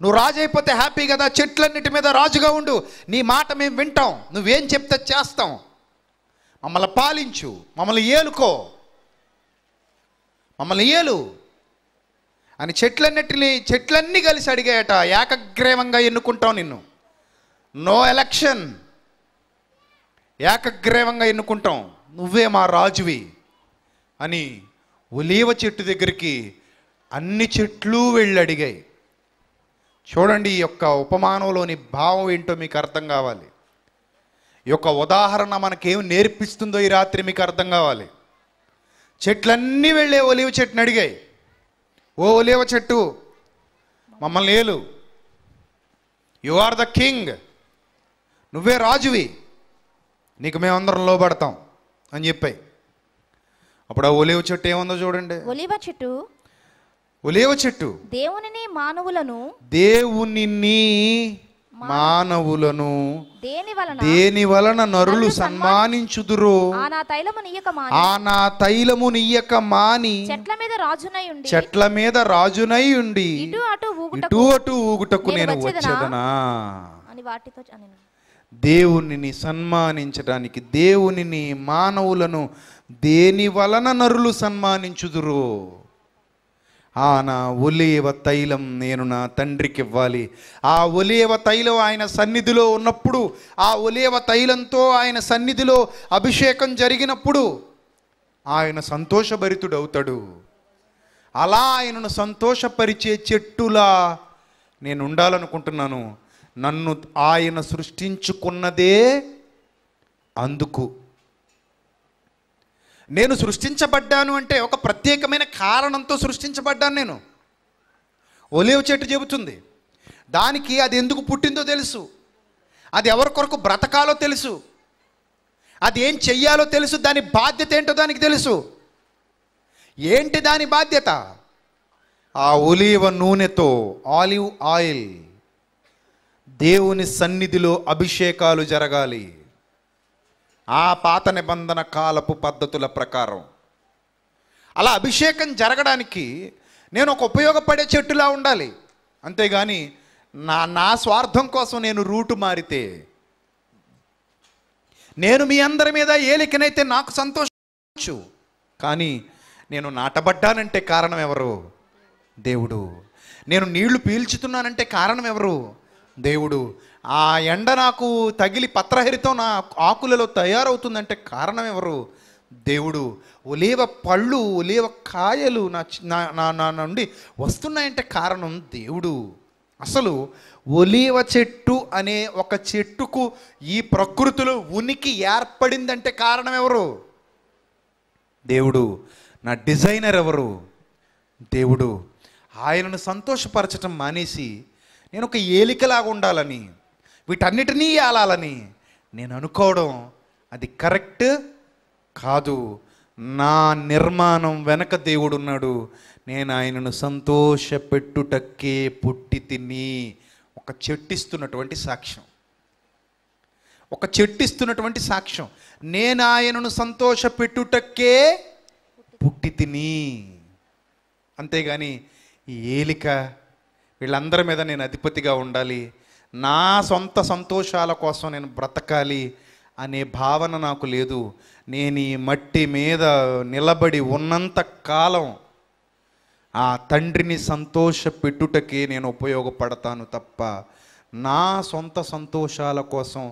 నువ్వు రాజు అయిపోతే హ్యాపీ కదా చెట్లన్నిటి మీద రాజుగా ఉండు నీ మాట మేము వింటాం నువ్వేం చెప్తే చేస్తాం మమ్మల్ని పాలించు మమ్మల్ని ఏలుకో మమ్మల్ని ఏలు అని చెట్లన్నిటిని చెట్లన్నీ కలిసి అడిగాయట ఏకగ్రీవంగా ఎన్నుకుంటాం నిన్ను నో ఎలక్షన్ ఏకగ్రీవంగా ఎన్నుకుంటాం నువ్వే మా రాజువి అని ఒలీవ చెట్టు దగ్గరికి అన్ని చెట్లు వెళ్ళి అడిగాయి చూడండి ఈ యొక్క ఉపమానంలోని భావం ఏంటో మీకు అర్థం కావాలి ఈ యొక్క ఉదాహరణ మనకేం నేర్పిస్తుందో ఈ రాత్రి మీకు అర్థం కావాలి చెట్లన్నీ వెళ్ళే ఒలివ చెట్టుని అడిగాయి ఓ ఒలివ చెట్టు మమ్మల్ని ఏలు యు ఆర్ ద కింగ్ నువ్వే రాజువి నీకు మేమందరం లోబడతాం అని చెప్పాయి అప్పుడు ఆ ఒలివ చెట్టు ఏముందో చూడండి ఒలివ చెట్టు ఒలేవ చెట్టు దేవుని మానవులను దేవుని మానవులను దేని వలన దేని వలన నరులు సన్మానించుదురు ఆనా తైలము మాని తైలము మాని చెట్ల మీద రాజునై ఉండి చెట్ల మీద రాజునై ఉండి ఇటు అటు ఊగుటకు ఇటు అటు ఊగుటకు నేను వచ్చేదనా అని వాటితో అని దేవునిని సన్మానించడానికి దేవునిని మానవులను దేని వలన నరులు సన్మానించుదురు ఆ నా ఒలియవ తైలం నేను నా తండ్రికి ఇవ్వాలి ఆ ఒలియవ తైలం ఆయన సన్నిధిలో ఉన్నప్పుడు ఆ ఒలియవ తైలంతో ఆయన సన్నిధిలో అభిషేకం జరిగినప్పుడు ఆయన సంతోషభరితుడు అవుతాడు అలా ఆయనను సంతోషపరిచే చెట్టులా నేను ఉండాలనుకుంటున్నాను నన్ను ఆయన సృష్టించుకున్నదే అందుకు నేను సృష్టించబడ్డాను అంటే ఒక ప్రత్యేకమైన కారణంతో సృష్టించబడ్డాను నేను ఒలివ చెట్టు చెబుతుంది దానికి అది ఎందుకు పుట్టిందో తెలుసు అది ఎవరి కొరకు బ్రతకాలో తెలుసు అది ఏం చెయ్యాలో తెలుసు దాని బాధ్యత ఏంటో దానికి తెలుసు ఏంటి దాని బాధ్యత ఆ ఒలీవ నూనెతో ఆలివ్ ఆయిల్ దేవుని సన్నిధిలో అభిషేకాలు జరగాలి ఆ పాత నిబంధన కాలపు పద్ధతుల ప్రకారం అలా అభిషేకం జరగడానికి నేను ఒక ఉపయోగపడే చెట్టులా ఉండాలి అంతేగాని నా నా స్వార్థం కోసం నేను రూటు మారితే నేను మీ అందరి మీద ఏలికనైతే నాకు సంతోషించు కానీ నేను నాటబడ్డానంటే కారణం ఎవరు దేవుడు నేను నీళ్లు పీల్చుతున్నానంటే కారణం ఎవరు దేవుడు ఆ ఎండ నాకు తగిలి పత్రహరితో నా ఆకులలో తయారవుతుందంటే కారణం ఎవరు దేవుడు ఒలేవ పళ్ళు ఒలేవ కాయలు నా నా నా నుండి వస్తున్నాయంటే కారణం దేవుడు అసలు ఒలీవ చెట్టు అనే ఒక చెట్టుకు ఈ ప్రకృతిలో ఉనికి ఏర్పడిందంటే కారణం ఎవరు దేవుడు నా డిజైనర్ ఎవరు దేవుడు ఆయనను సంతోషపరచటం మానేసి నేను ఒక ఏలికలాగా ఉండాలని వీటన్నిటినీ ఏలాలని నేను అనుకోవడం అది కరెక్ట్ కాదు నా నిర్మాణం వెనక దేవుడున్నాడు నేను ఆయనను సంతోషపెట్టుటక్కే పుట్టి తిని ఒక చెట్టిస్తున్నటువంటి సాక్ష్యం ఒక చెట్టిస్తున్నటువంటి సాక్ష్యం నేను ఆయనను సంతోషపెట్టుటక్కే పుట్టి తిని అంతేగాని ఈ ఏలిక వీళ్ళందరి మీద నేను అధిపతిగా ఉండాలి నా సొంత సంతోషాల కోసం నేను బ్రతకాలి అనే భావన నాకు లేదు నేను ఈ మట్టి మీద నిలబడి ఉన్నంత కాలం ఆ తండ్రిని సంతోష పెట్టుటకే నేను ఉపయోగపడతాను తప్ప నా సొంత సంతోషాల కోసం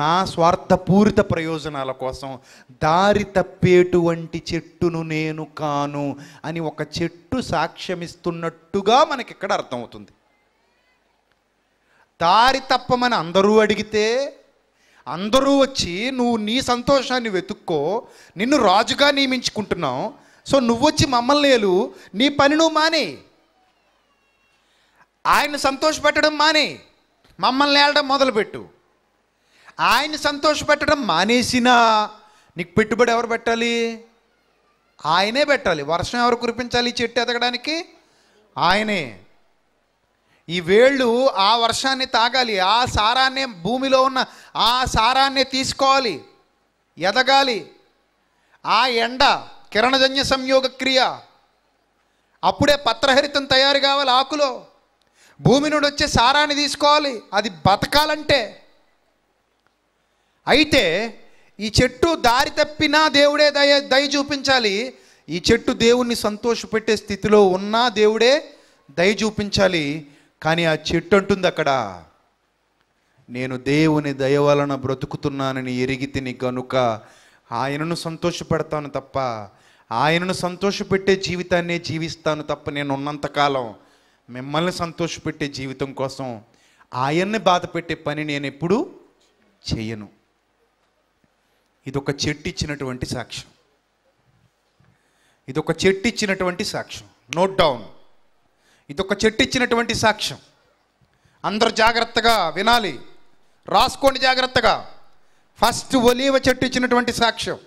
నా స్వార్థపూరిత ప్రయోజనాల కోసం దారి తప్పేటువంటి చెట్టును నేను కాను అని ఒక చెట్టు సాక్ష్యమిస్తున్నట్టుగా మనకిక్కడ అర్థమవుతుంది దారి తప్పమని అందరూ అడిగితే అందరూ వచ్చి నువ్వు నీ సంతోషాన్ని వెతుక్కో నిన్ను రాజుగా నియమించుకుంటున్నావు సో నువ్వొచ్చి మమ్మల్ని లేదు నీ పని నువ్వు మానే ఆయన సంతోషపెట్టడం మానే మమ్మల్ని ఏడడం మొదలుపెట్టు ఆయన సంతోషపెట్టడం మానేసినా నీకు పెట్టుబడి ఎవరు పెట్టాలి ఆయనే పెట్టాలి వర్షం ఎవరు కురిపించాలి చెట్టు ఎదగడానికి ఆయనే ఈ వేళ్ళు ఆ వర్షాన్ని తాగాలి ఆ సారాన్ని భూమిలో ఉన్న ఆ సారాన్ని తీసుకోవాలి ఎదగాలి ఆ ఎండ కిరణజన్య సంయోగ క్రియ అప్పుడే పత్రహరితం తయారు కావాలి ఆకులో భూమి నుండి వచ్చే సారాన్ని తీసుకోవాలి అది బతకాలంటే అయితే ఈ చెట్టు దారి తప్పినా దేవుడే దయ దయ చూపించాలి ఈ చెట్టు దేవుణ్ణి సంతోషపెట్టే స్థితిలో ఉన్నా దేవుడే దయ చూపించాలి కానీ ఆ చెట్టు అంటుంది అక్కడ నేను దేవుని దయ వలన బ్రతుకుతున్నానని ఎరిగితిని గనుక ఆయనను సంతోషపెడతాను తప్ప ఆయనను సంతోషపెట్టే జీవితాన్నే జీవిస్తాను తప్ప నేను ఉన్నంతకాలం మిమ్మల్ని సంతోషపెట్టే జీవితం కోసం ఆయన్ని బాధపెట్టే పని నేను ఎప్పుడూ చేయను ఇదొక చెట్టు ఇచ్చినటువంటి సాక్ష్యం ఇదొక చెట్టు ఇచ్చినటువంటి సాక్ష్యం నోట్ డౌన్ ఇది ఒక చెట్టు ఇచ్చినటువంటి సాక్ష్యం అందరు జాగ్రత్తగా వినాలి రాసుకోండి జాగ్రత్తగా ఫస్ట్ ఒలీవ చెట్టు ఇచ్చినటువంటి సాక్ష్యం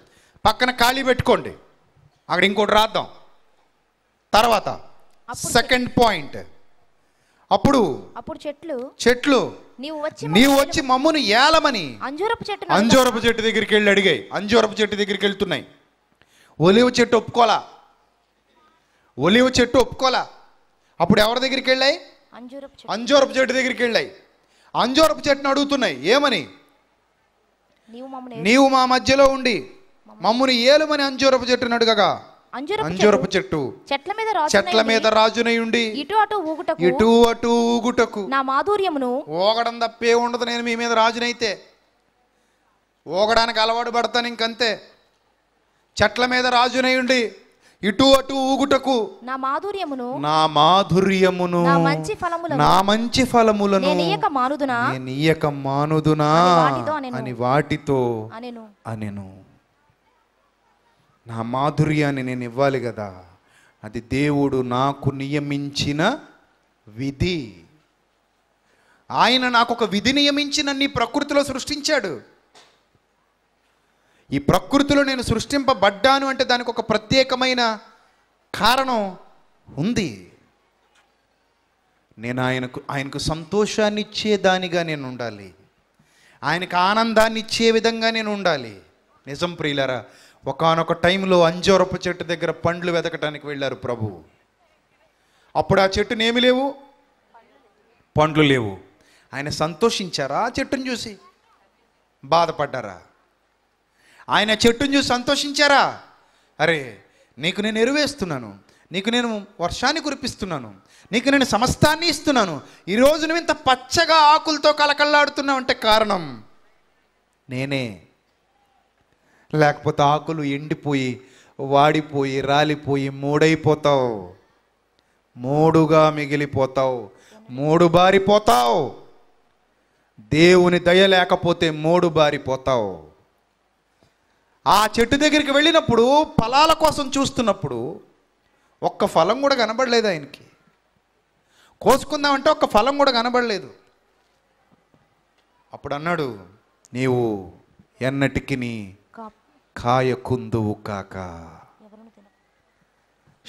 పక్కన ఖాళీ పెట్టుకోండి అక్కడ ఇంకోటి రాద్దాం తర్వాత సెకండ్ పాయింట్ అప్పుడు అప్పుడు చెట్లు చెట్లు నీవు వచ్చి మమ్మును ఏలమని అంజూరపు చెట్టు అంజూరపు చెట్టు దగ్గరికి వెళ్ళి అడిగాయి అంజూరపు చెట్టు దగ్గరికి వెళ్తున్నాయి ఒలివ చెట్టు ఒప్పుకోలా ఒలివ చెట్టు ఒప్పుకోలా అప్పుడు ఎవరి దగ్గరికి వెళ్ళాయి అంజోరపు చెట్టు దగ్గరికి వెళ్ళాయి అంజోరపు చెట్టును అడుగుతున్నాయి ఏమని నీవు మా మధ్యలో ఉండి మమ్ముని ఏలుమని అంజోరపు చెట్టును అడుగగా అంజూరపు చెట్టు చెట్ల మీద చెట్ల మీద రాజునై ఉండి ఇటు అటు ఊగుటకు ఇటు అటు ఊగుటకు నా మాధుర్యమును ఓగడం తప్పే ఉండదు నేను మీ మీద రాజునైతే ఓగడానికి అలవాటు పడతాను ఇంకంతే చెట్ల మీద రాజునై ఉండి ఇటు అటు ఊగుటకు నా మాధుర్యమును నా మాధుర్యమును నా మంచి ఫలములను నా మంచి ఫలములను నేను మానుదునా నేను మానుదునా అని వాటితో అనెను అనెను నా మాధుర్యాన్ని నేను ఇవ్వాలి కదా అది దేవుడు నాకు నియమించిన విధి ఆయన నాకు ఒక విధి నియమించి నన్ను ప్రకృతిలో సృష్టించాడు ఈ ప్రకృతిలో నేను సృష్టింపబడ్డాను అంటే దానికి ఒక ప్రత్యేకమైన కారణం ఉంది నేను ఆయనకు ఆయనకు సంతోషాన్ని ఇచ్చేదానిగా నేను ఉండాలి ఆయనకు ఆనందాన్ని ఇచ్చే విధంగా నేను ఉండాలి నిజం ప్రియులరా ఒకనొక టైంలో అంజోరపు చెట్టు దగ్గర పండ్లు వెతకటానికి వెళ్ళారు ప్రభువు అప్పుడు ఆ చెట్టుని ఏమి లేవు పండ్లు లేవు ఆయన సంతోషించారా ఆ చెట్టును చూసి బాధపడ్డారా ఆయన చెట్టును చూసి సంతోషించారా అరే నీకు నేను ఎరువేస్తున్నాను నీకు నేను వర్షాన్ని కురిపిస్తున్నాను నీకు నేను సమస్తాన్ని ఇస్తున్నాను ఈరోజు నువ్వు ఇంత పచ్చగా ఆకులతో కలకల్లాడుతున్నావు అంటే కారణం నేనే లేకపోతే ఆకులు ఎండిపోయి వాడిపోయి రాలిపోయి మూడైపోతావు మూడుగా మిగిలిపోతావు మూడు బారిపోతావు దేవుని దయ లేకపోతే మూడు బారిపోతావు ఆ చెట్టు దగ్గరికి వెళ్ళినప్పుడు ఫలాల కోసం చూస్తున్నప్పుడు ఒక్క ఫలం కూడా కనబడలేదు ఆయనకి కోసుకుందామంటే ఒక్క ఫలం కూడా కనబడలేదు అప్పుడు అన్నాడు నీవు ఎన్నటికి కాయకుందువు కాక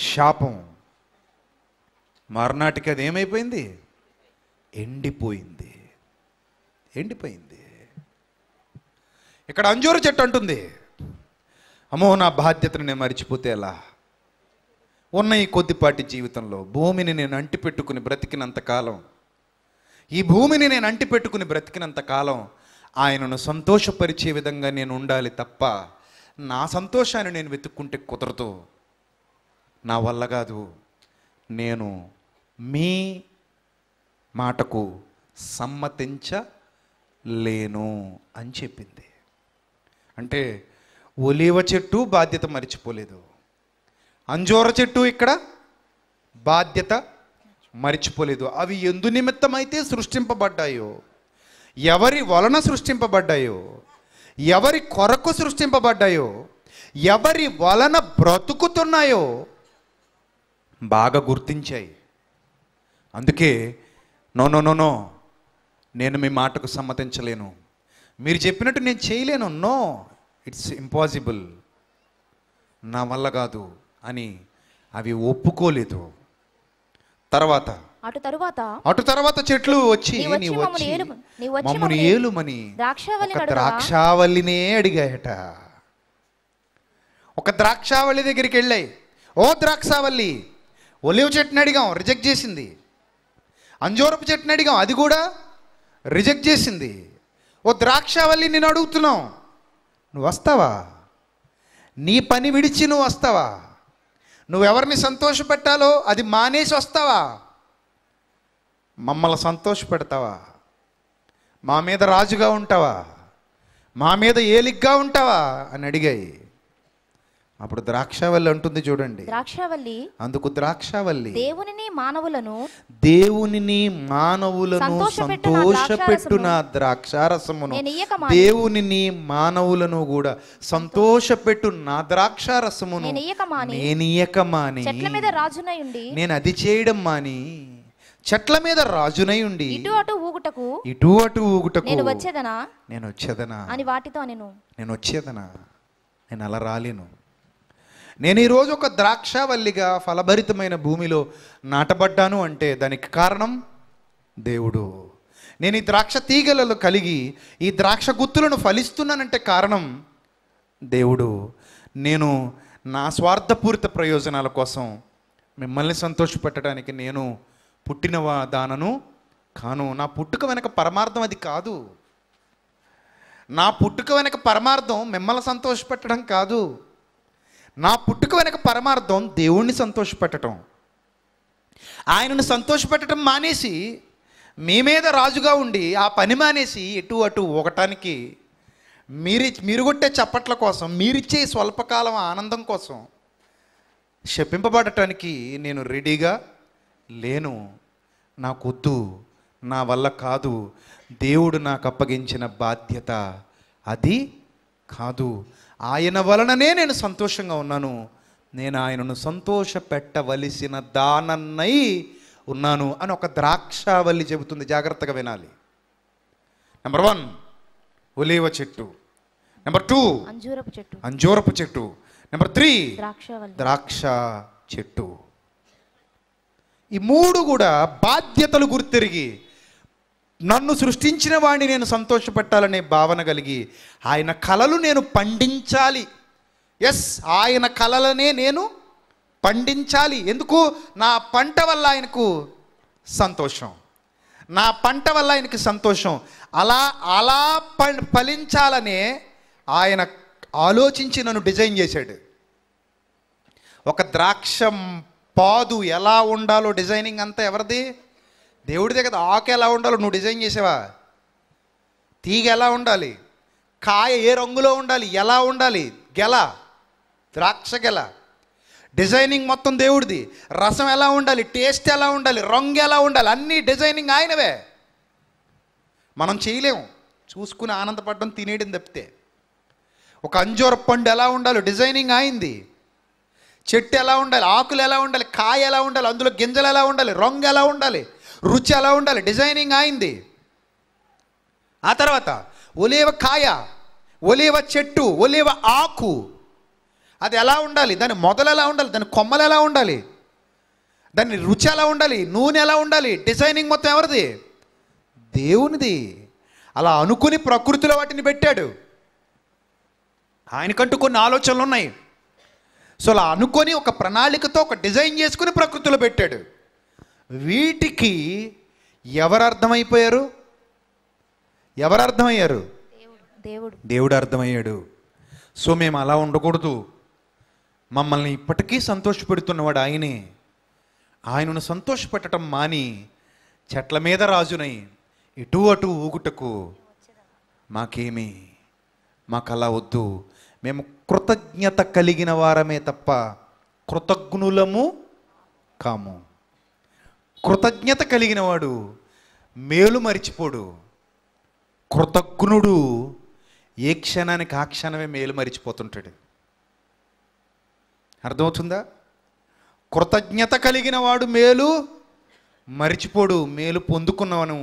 శాపం మర్నాటికి అది ఏమైపోయింది ఎండిపోయింది ఎండిపోయింది ఇక్కడ అంజూరు చెట్టు అంటుంది అమ్మో నా బాధ్యతను నేను మర్చిపోతే ఎలా ఉన్న ఈ కొద్దిపాటి జీవితంలో భూమిని నేను అంటిపెట్టుకుని బ్రతికినంతకాలం ఈ భూమిని నేను అంటిపెట్టుకుని బ్రతికినంతకాలం ఆయనను సంతోషపరిచే విధంగా నేను ఉండాలి తప్ప నా సంతోషాన్ని నేను వెతుక్కుంటే కుదరదు నా వల్ల కాదు నేను మీ మాటకు సమ్మతించలేను అని చెప్పింది అంటే ఒలివ చెట్టు బాధ్యత మరిచిపోలేదు అంజోర చెట్టు ఇక్కడ బాధ్యత మరిచిపోలేదు అవి ఎందు నిమిత్తమైతే సృష్టింపబడ్డాయో ఎవరి వలన సృష్టింపబడ్డాయో ఎవరి కొరకు సృష్టింపబడ్డాయో ఎవరి వలన బ్రతుకుతున్నాయో బాగా గుర్తించాయి అందుకే నో నో నో నో నేను మీ మాటకు సమ్మతించలేను మీరు చెప్పినట్టు నేను చేయలేను నో ఇట్స్ ఇంపాసిబుల్ నా వల్ల కాదు అని అవి ఒప్పుకోలేదు తర్వాత అటు తరువాత అటు తర్వాత చెట్లు వచ్చి మమ్మను ఏలుమని ద్రాక్షావల్లినే అడిగాయట ఒక ద్రాక్షావల్లి దగ్గరికి వెళ్ళాయి ఓ ద్రాక్షావల్లి ఒలివ్ చెట్టుని అడిగాం రిజెక్ట్ చేసింది అంజోరపు చెట్టుని అడిగాం అది కూడా రిజెక్ట్ చేసింది ఓ ద్రాక్షావల్లి నేను అడుగుతున్నాం నువ్వు వస్తావా నీ పని విడిచి నువ్వు వస్తావా నువ్వెవరిని సంతోషపెట్టాలో అది మానేసి వస్తావా మమ్మల్ని సంతోషపెడతావా మా మీద రాజుగా ఉంటావా మా మీద ఏలిగ్గా ఉంటావా అని అడిగాయి అప్పుడు ద్రాక్షవల్లి అంటుంది చూడండి ద్రాక్షవల్లి అందుకు ద్రాక్షవల్లి దేవుని మానవులను దేవునిని మానవులను సంతోషపెట్టు నా ద్రాక్షారసమును దేవుని మానవులను కూడా సంతోష పెట్టు నా ద్రాక్షారసమును నేనియక మాని చెట్ల మీద రాజునై ఉండి నేను అది చేయడం మాని చెట్ల మీద రాజునై ఉండి ఇటు అటు ఊగుటకు ఇటు అటు ఊగుటకు నేను వచ్చేదనా నేను వచ్చేదనా అని వాటితో నేను నేను వచ్చేదనా నేను అలా రాలేను నేను ఈరోజు ఒక ద్రాక్షవల్లిగా ఫలభరితమైన భూమిలో నాటబడ్డాను అంటే దానికి కారణం దేవుడు నేను ఈ ద్రాక్ష తీగలలో కలిగి ఈ ద్రాక్ష గుత్తులను ఫలిస్తున్నానంటే కారణం దేవుడు నేను నా స్వార్థపూరిత ప్రయోజనాల కోసం మిమ్మల్ని సంతోషపెట్టడానికి నేను పుట్టినవా దానను కాను నా పుట్టుక వెనక పరమార్థం అది కాదు నా పుట్టుక వెనక పరమార్థం మిమ్మల్ని సంతోషపెట్టడం కాదు నా పుట్టుక వెనక పరమార్థం దేవుణ్ణి సంతోషపెట్టడం ఆయనను సంతోషపెట్టడం మానేసి మీ మీద రాజుగా ఉండి ఆ పని మానేసి ఎటు అటు ఒకటానికి మీరు మీరు కొట్టే చప్పట్ల కోసం మీరిచ్చే స్వల్పకాలం ఆనందం కోసం శపింపబడటానికి నేను రెడీగా లేను నాకొద్దు నా వల్ల కాదు దేవుడు నాకు అప్పగించిన బాధ్యత అది కాదు ఆయన వలననే నేను సంతోషంగా ఉన్నాను నేను ఆయనను సంతోష పెట్టవలసిన దానన్నై ఉన్నాను అని ఒక ద్రాక్షావల్లి చెబుతుంది జాగ్రత్తగా వినాలి నెంబర్ వన్ ఒలేవ చెట్టు నెంబర్ టూ అంజూరపు చెట్టు అంజూరపు చెట్టు నెంబర్ త్రీ ద్రాక్ష చెట్టు ఈ మూడు కూడా బాధ్యతలు గుర్తిరిగి నన్ను సృష్టించిన వాడిని నేను సంతోషపెట్టాలనే భావన కలిగి ఆయన కళలు నేను పండించాలి ఎస్ ఆయన కళలనే నేను పండించాలి ఎందుకు నా పంట వల్ల ఆయనకు సంతోషం నా పంట వల్ల ఆయనకి సంతోషం అలా అలా ప ఫలించాలనే ఆయన ఆలోచించి నన్ను డిజైన్ చేశాడు ఒక ద్రాక్ష పాదు ఎలా ఉండాలో డిజైనింగ్ అంతా ఎవరిది దేవుడిదే కదా ఆకు ఎలా ఉండాలో నువ్వు డిజైన్ చేసావా తీగ ఎలా ఉండాలి కాయ ఏ రంగులో ఉండాలి ఎలా ఉండాలి గెల ద్రాక్ష గెల డిజైనింగ్ మొత్తం దేవుడిది రసం ఎలా ఉండాలి టేస్ట్ ఎలా ఉండాలి రంగు ఎలా ఉండాలి అన్నీ డిజైనింగ్ ఆయనవే మనం చేయలేము చూసుకుని ఆనందపడడం తినేయడం తప్పితే ఒక అంజోర పండు ఎలా ఉండాలి డిజైనింగ్ అయింది చెట్టు ఎలా ఉండాలి ఆకులు ఎలా ఉండాలి కాయ ఎలా ఉండాలి అందులో గింజలు ఎలా ఉండాలి రంగు ఎలా ఉండాలి రుచి అలా ఉండాలి డిజైనింగ్ అయింది ఆ తర్వాత ఒలేవ కాయ ఒలేవ చెట్టు ఒలేవ ఆకు అది ఎలా ఉండాలి దాని మొదలు ఎలా ఉండాలి దాని కొమ్మలు ఎలా ఉండాలి దాని రుచి ఎలా ఉండాలి నూనె ఎలా ఉండాలి డిజైనింగ్ మొత్తం ఎవరిది దేవునిది అలా అనుకుని ప్రకృతిలో వాటిని పెట్టాడు ఆయనకంటూ కొన్ని ఆలోచనలు ఉన్నాయి సో అలా అనుకొని ఒక ప్రణాళికతో ఒక డిజైన్ చేసుకుని ప్రకృతిలో పెట్టాడు వీటికి ఎవరు అర్థమైపోయారు ఎవరు అర్థమయ్యారు దేవుడు దేవుడు అర్థమయ్యాడు సో మేము అలా ఉండకూడదు మమ్మల్ని ఇప్పటికీ సంతోషపెడుతున్నవాడు ఆయనే ఆయనను సంతోషపెట్టడం మాని చెట్ల మీద రాజునై ఇటు అటు ఊగుటకు మాకేమి మాకు అలా వద్దు మేము కృతజ్ఞత కలిగిన వారమే తప్ప కృతజ్ఞులము కాము కృతజ్ఞత కలిగినవాడు మేలు మరిచిపోడు కృతజ్ఞుడు ఏ క్షణానికి ఆ క్షణమే మేలు మరిచిపోతుంటాడు అర్థమవుతుందా కృతజ్ఞత కలిగిన వాడు మేలు మరిచిపోడు మేలు పొందుకున్నవను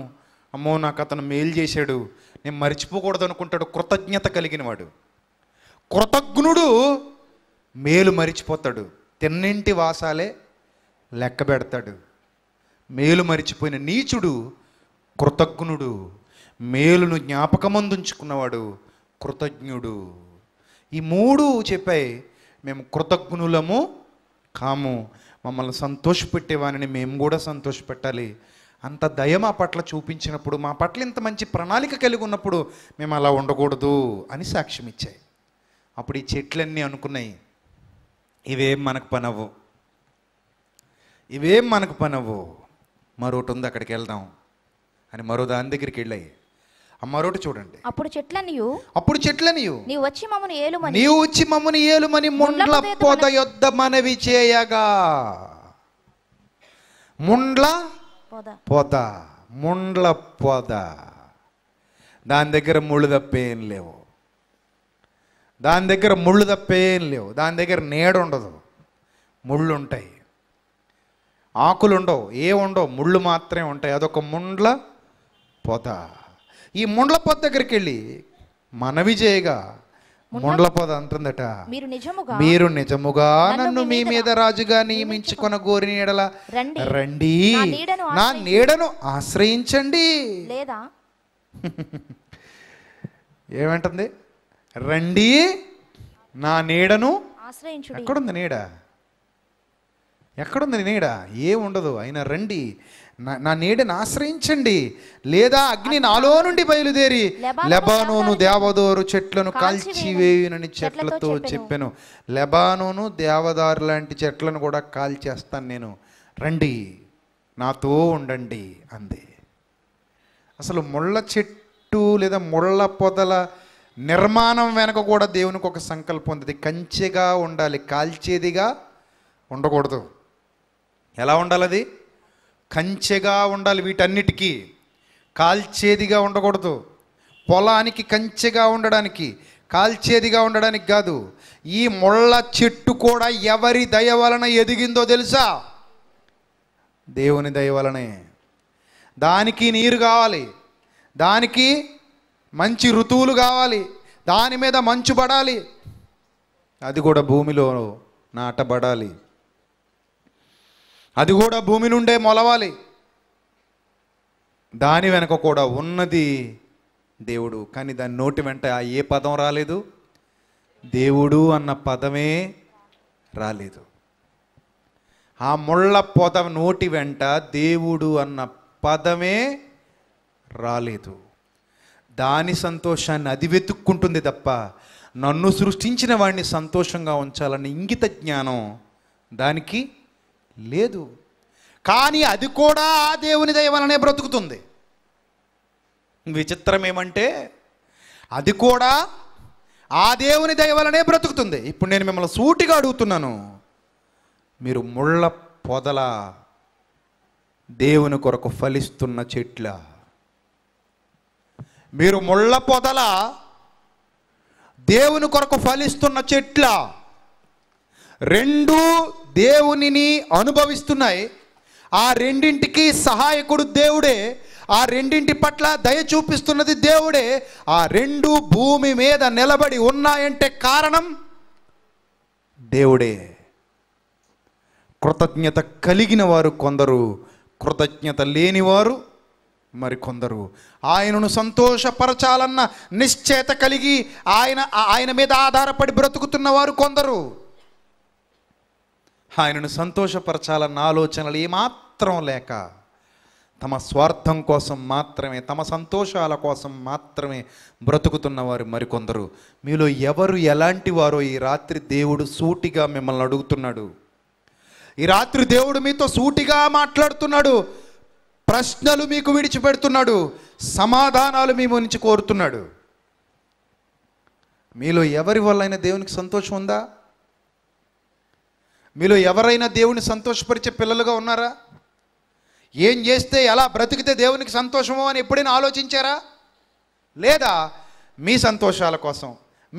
అమ్మో నాకు అతను మేలు చేశాడు నేను మరిచిపోకూడదు అనుకుంటాడు కృతజ్ఞత కలిగిన వాడు కృతజ్ఞుడు మేలు మరిచిపోతాడు తిన్నింటి వాసాలే లెక్క పెడతాడు మేలు మరిచిపోయిన నీచుడు కృతజ్ఞుడు మేలును జ్ఞాపకమందుంచుకున్నవాడు కృతజ్ఞుడు ఈ మూడు చెప్పాయి మేము కృతజ్ఞులము కాము మమ్మల్ని సంతోషపెట్టేవాని మేము కూడా సంతోషపెట్టాలి అంత దయ మా పట్ల చూపించినప్పుడు మా పట్ల ఇంత మంచి ప్రణాళిక కలిగి ఉన్నప్పుడు మేము అలా ఉండకూడదు అని సాక్ష్యం ఇచ్చాయి అప్పుడు ఈ చెట్లన్నీ అనుకున్నాయి ఇవేం మనకు పనవు ఇవేం మనకు పనవు మరోటి ఉంది అక్కడికి వెళ్దాం అని మరో దాని దగ్గరికి వెళ్ళాయి మరోటి చూడండి అప్పుడు చెట్లనియు అప్పుడు చెట్లనియు నీవు వచ్చి మమ్మని ఏలుమని నీవు వచ్చి ఏలుమని ముండ్ల పొద యొద్ద మనవి చేయగా ముండ్ల పొద ముండ్ల పొద దాని దగ్గర ముళ్ళు తప్పేం లేవు దాని దగ్గర ముళ్ళు తప్పేం లేవు దాని దగ్గర నీడ ఉండదు ముళ్ళు ఉంటాయి ఆకులు ఉండవు ఏ ఉండవు ముళ్ళు మాత్రమే ఉంటాయి అదొక ముండ్ల పొద ఈ ముండ్ల పొద దగ్గరికి వెళ్ళి మనవి చేయగా ముండ్ల పొద అంటుందట మీరు నిజముగా నన్ను మీ మీద రాజుగా నియమించుకున్న గోరి నీడల రండి నా నీడను ఆశ్రయించండి లేదా (laughs) ఏమంటుంది రండి నా నీడను ఎక్కడుంది నీడ ఎక్కడుంది నీడ ఉండదు అయినా రండి నా నీడని ఆశ్రయించండి లేదా అగ్ని నాలో నుండి బయలుదేరి లెబానోను దేవదోరు చెట్లను కాల్చివేయునని చెట్లతో చెప్పాను లెబానోను దేవదారు లాంటి చెట్లను కూడా కాల్చేస్తాను నేను రండి నాతో ఉండండి అంది అసలు ముళ్ళ చెట్టు లేదా ముళ్ళ పొదల నిర్మాణం వెనక కూడా దేవునికి ఒక సంకల్పం ఉంది కంచెగా ఉండాలి కాల్చేదిగా ఉండకూడదు ఎలా ఉండాలి అది కంచెగా ఉండాలి వీటన్నిటికీ కాల్చేదిగా ఉండకూడదు పొలానికి కంచెగా ఉండడానికి కాల్చేదిగా ఉండడానికి కాదు ఈ ముళ్ళ చెట్టు కూడా ఎవరి దయ వలన ఎదిగిందో తెలుసా దేవుని దయ వలనే దానికి నీరు కావాలి దానికి మంచి ఋతువులు కావాలి దాని మీద మంచు పడాలి అది కూడా భూమిలో నాటబడాలి అది కూడా భూమి నుండే మొలవాలి దాని వెనక కూడా ఉన్నది దేవుడు కానీ దాని నోటి వెంట ఏ పదం రాలేదు దేవుడు అన్న పదమే రాలేదు ఆ ముళ్ళ పొద నోటి వెంట దేవుడు అన్న పదమే రాలేదు దాని సంతోషాన్ని అది వెతుక్కుంటుంది తప్ప నన్ను సృష్టించిన వాడిని సంతోషంగా ఉంచాలని ఇంగిత జ్ఞానం దానికి లేదు కానీ అది కూడా ఆ దేవుని దయ వలనే బ్రతుకుతుంది విచిత్రం ఏమంటే అది కూడా ఆ దేవుని దయ వలనే బ్రతుకుతుంది ఇప్పుడు నేను మిమ్మల్ని సూటిగా అడుగుతున్నాను మీరు ముళ్ళ పొదల దేవుని కొరకు ఫలిస్తున్న చెట్ల మీరు ముళ్ళ పొదల దేవుని కొరకు ఫలిస్తున్న చెట్ల రెండు దేవునిని అనుభవిస్తున్నాయి ఆ రెండింటికి సహాయకుడు దేవుడే ఆ రెండింటి పట్ల దయ చూపిస్తున్నది దేవుడే ఆ రెండు భూమి మీద నిలబడి ఉన్నాయంటే కారణం దేవుడే కృతజ్ఞత కలిగిన వారు కొందరు కృతజ్ఞత లేనివారు మరికొందరు ఆయనను సంతోషపరచాలన్న నిశ్చేత కలిగి ఆయన ఆయన మీద ఆధారపడి బ్రతుకుతున్న వారు కొందరు ఆయనను సంతోషపరచాలన్న ఆలోచనలు ఏమాత్రం లేక తమ స్వార్థం కోసం మాత్రమే తమ సంతోషాల కోసం మాత్రమే బ్రతుకుతున్నవారు మరికొందరు మీలో ఎవరు ఎలాంటి వారో ఈ రాత్రి దేవుడు సూటిగా మిమ్మల్ని అడుగుతున్నాడు ఈ రాత్రి దేవుడు మీతో సూటిగా మాట్లాడుతున్నాడు ప్రశ్నలు మీకు విడిచిపెడుతున్నాడు సమాధానాలు మీ నుంచి కోరుతున్నాడు మీలో ఎవరి వల్లైనా దేవునికి సంతోషం ఉందా మీలో ఎవరైనా దేవుని సంతోషపరిచే పిల్లలుగా ఉన్నారా ఏం చేస్తే ఎలా బ్రతికితే దేవునికి సంతోషమో అని ఎప్పుడైనా ఆలోచించారా లేదా మీ సంతోషాల కోసం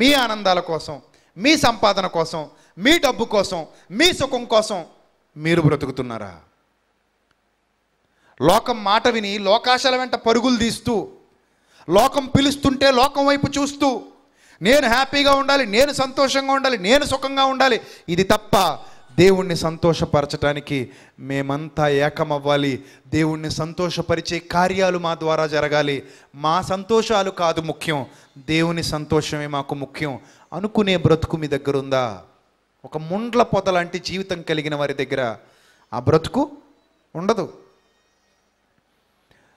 మీ ఆనందాల కోసం మీ సంపాదన కోసం మీ డబ్బు కోసం మీ సుఖం కోసం మీరు బ్రతుకుతున్నారా లోకం మాట విని లోకాశాల వెంట పరుగులు తీస్తూ లోకం పిలుస్తుంటే లోకం వైపు చూస్తూ నేను హ్యాపీగా ఉండాలి నేను సంతోషంగా ఉండాలి నేను సుఖంగా ఉండాలి ఇది తప్ప దేవుణ్ణి సంతోషపరచడానికి మేమంతా ఏకమవ్వాలి దేవుణ్ణి సంతోషపరిచే కార్యాలు మా ద్వారా జరగాలి మా సంతోషాలు కాదు ముఖ్యం దేవుని సంతోషమే మాకు ముఖ్యం అనుకునే బ్రతుకు మీ దగ్గర ఉందా ఒక ముండ్ల పొద లాంటి జీవితం కలిగిన వారి దగ్గర ఆ బ్రతుకు ఉండదు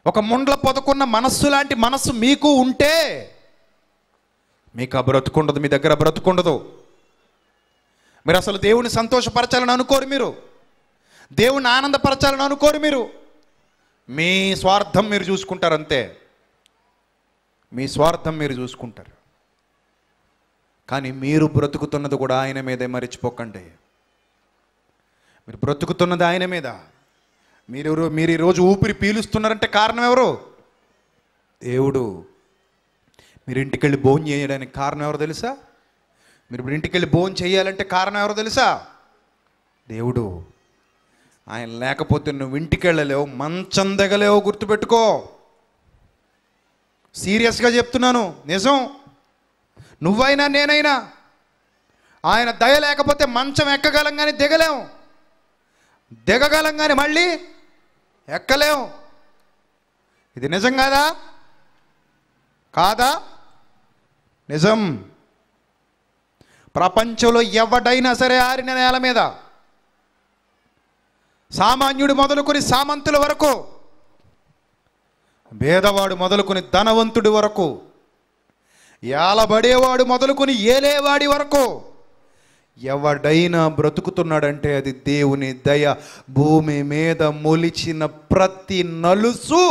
ఒక ముండ్ల పొదకున్న మనస్సు లాంటి మనస్సు మీకు ఉంటే మీకు ఆ బ్రతుకుండదు మీ దగ్గర బ్రతుకుండదు మీరు అసలు దేవుని సంతోషపరచాలని అనుకోరు మీరు దేవుని ఆనందపరచాలని అనుకోరు మీరు మీ స్వార్థం మీరు చూసుకుంటారు అంతే మీ స్వార్థం మీరు చూసుకుంటారు కానీ మీరు బ్రతుకుతున్నది కూడా ఆయన మీదే మరిచిపోకండి మీరు బ్రతుకుతున్నది ఆయన మీద మీరు మీరు ఈరోజు ఊపిరి పీలుస్తున్నారంటే కారణం ఎవరు దేవుడు మీరు ఇంటికి వెళ్ళి భోజనం చేయడానికి కారణం ఎవరు తెలుసా మీరు ఇప్పుడు ఇంటికి వెళ్ళి భోజనం చేయాలంటే కారణం ఎవరో తెలుసా దేవుడు ఆయన లేకపోతే నువ్వు ఇంటికి వెళ్ళలేవు మంచం దగలేవు గుర్తుపెట్టుకో సీరియస్గా చెప్తున్నాను నిజం నువ్వైనా నేనైనా ఆయన దయ లేకపోతే మంచం ఎక్కగలం కానీ దిగలేం దిగగలం కానీ మళ్ళీ ఎక్కలేము ఇది నిజం కాదా కాదా నిజం ప్రపంచంలో ఎవడైనా సరే ఆరిన నేల మీద సామాన్యుడు మొదలుకొని సామంతుల వరకు భేదవాడు మొదలుకొని ధనవంతుడి వరకు ఏలబడేవాడు మొదలుకొని ఏలేవాడి వరకు ఎవడైనా బ్రతుకుతున్నాడంటే అది దేవుని దయ భూమి మీద మొలిచిన ప్రతి నలుసు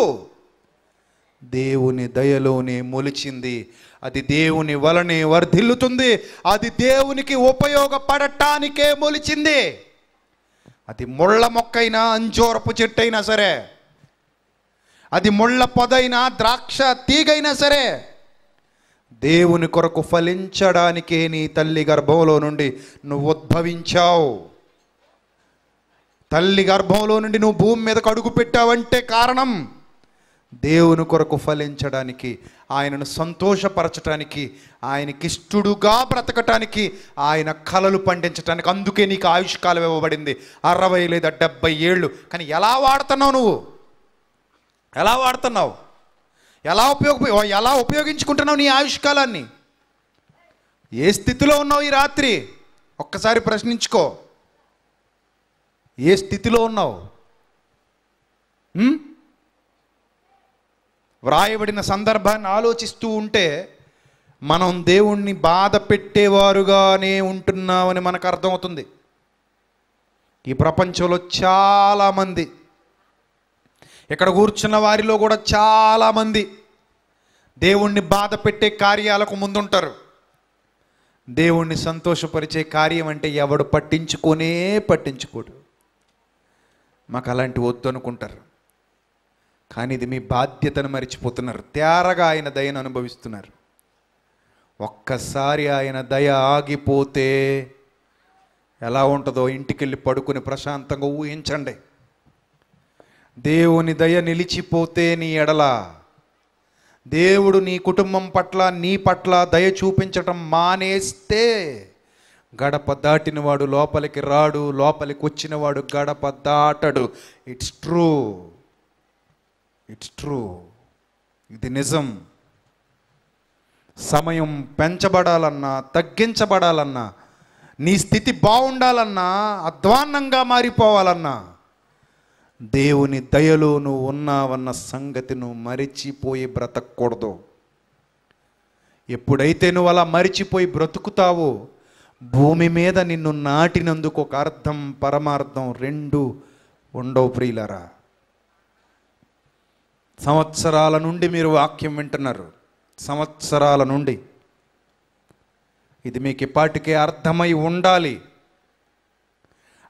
దేవుని దయలోనే మొలిచింది అది దేవుని వలనే వర్ధిల్లుతుంది అది దేవునికి ఉపయోగపడటానికే మొలిచింది అది ముళ్ళ మొక్కైనా అంజోరపు చెట్టు అయినా సరే అది ముళ్ళ పొదైనా ద్రాక్ష తీగైనా సరే దేవుని కొరకు ఫలించడానికే నీ తల్లి గర్భంలో నుండి నువ్వు ఉద్భవించావు తల్లి గర్భంలో నుండి నువ్వు భూమి మీదకు అడుగు పెట్టావంటే కారణం దేవుని కొరకు ఫలించడానికి ఆయనను సంతోషపరచడానికి ఆయనకిష్టుడుగా బ్రతకటానికి ఆయన కలలు పండించడానికి అందుకే నీకు ఆయుష్కాలం ఇవ్వబడింది అరవై లేదా డెబ్బై ఏళ్ళు కానీ ఎలా వాడుతున్నావు నువ్వు ఎలా వాడుతున్నావు ఎలా ఉపయోగ ఎలా ఉపయోగించుకుంటున్నావు నీ ఆయుష్కాలాన్ని ఏ స్థితిలో ఉన్నావు ఈ రాత్రి ఒక్కసారి ప్రశ్నించుకో ఏ స్థితిలో ఉన్నావు వ్రాయబడిన సందర్భాన్ని ఆలోచిస్తూ ఉంటే మనం దేవుణ్ణి బాధ పెట్టేవారుగానే ఉంటున్నామని మనకు అర్థమవుతుంది ఈ ప్రపంచంలో చాలామంది ఇక్కడ కూర్చున్న వారిలో కూడా చాలామంది దేవుణ్ణి బాధ పెట్టే కార్యాలకు ముందుంటారు దేవుణ్ణి సంతోషపరిచే కార్యం అంటే ఎవడు పట్టించుకొనే పట్టించుకోడు మాకు అలాంటి వద్దు అనుకుంటారు కానీ ఇది మీ బాధ్యతను మరిచిపోతున్నారు తేరగా ఆయన దయను అనుభవిస్తున్నారు ఒక్కసారి ఆయన దయ ఆగిపోతే ఎలా ఉంటుందో ఇంటికి వెళ్ళి పడుకుని ప్రశాంతంగా ఊహించండి దేవుని దయ నిలిచిపోతే నీ ఎడల దేవుడు నీ కుటుంబం పట్ల నీ పట్ల దయ చూపించటం మానేస్తే గడప దాటినవాడు లోపలికి రాడు లోపలికి వచ్చినవాడు గడప దాటడు ఇట్స్ ట్రూ ఇట్స్ ట్రూ ఇది నిజం సమయం పెంచబడాలన్నా తగ్గించబడాలన్నా నీ స్థితి బాగుండాలన్నా అధ్వాన్నంగా మారిపోవాలన్నా దేవుని దయలో నువ్వు ఉన్నావన్న సంగతి నువ్వు మరిచిపోయి బ్రతకూడదు ఎప్పుడైతే నువ్వు అలా మరిచిపోయి బ్రతుకుతావో భూమి మీద నిన్ను నాటినందుకు ఒక అర్థం పరమార్థం రెండు ఉండవు ప్రియులరా సంవత్సరాల నుండి మీరు వాక్యం వింటున్నారు సంవత్సరాల నుండి ఇది మీకు ఇప్పటికే అర్థమై ఉండాలి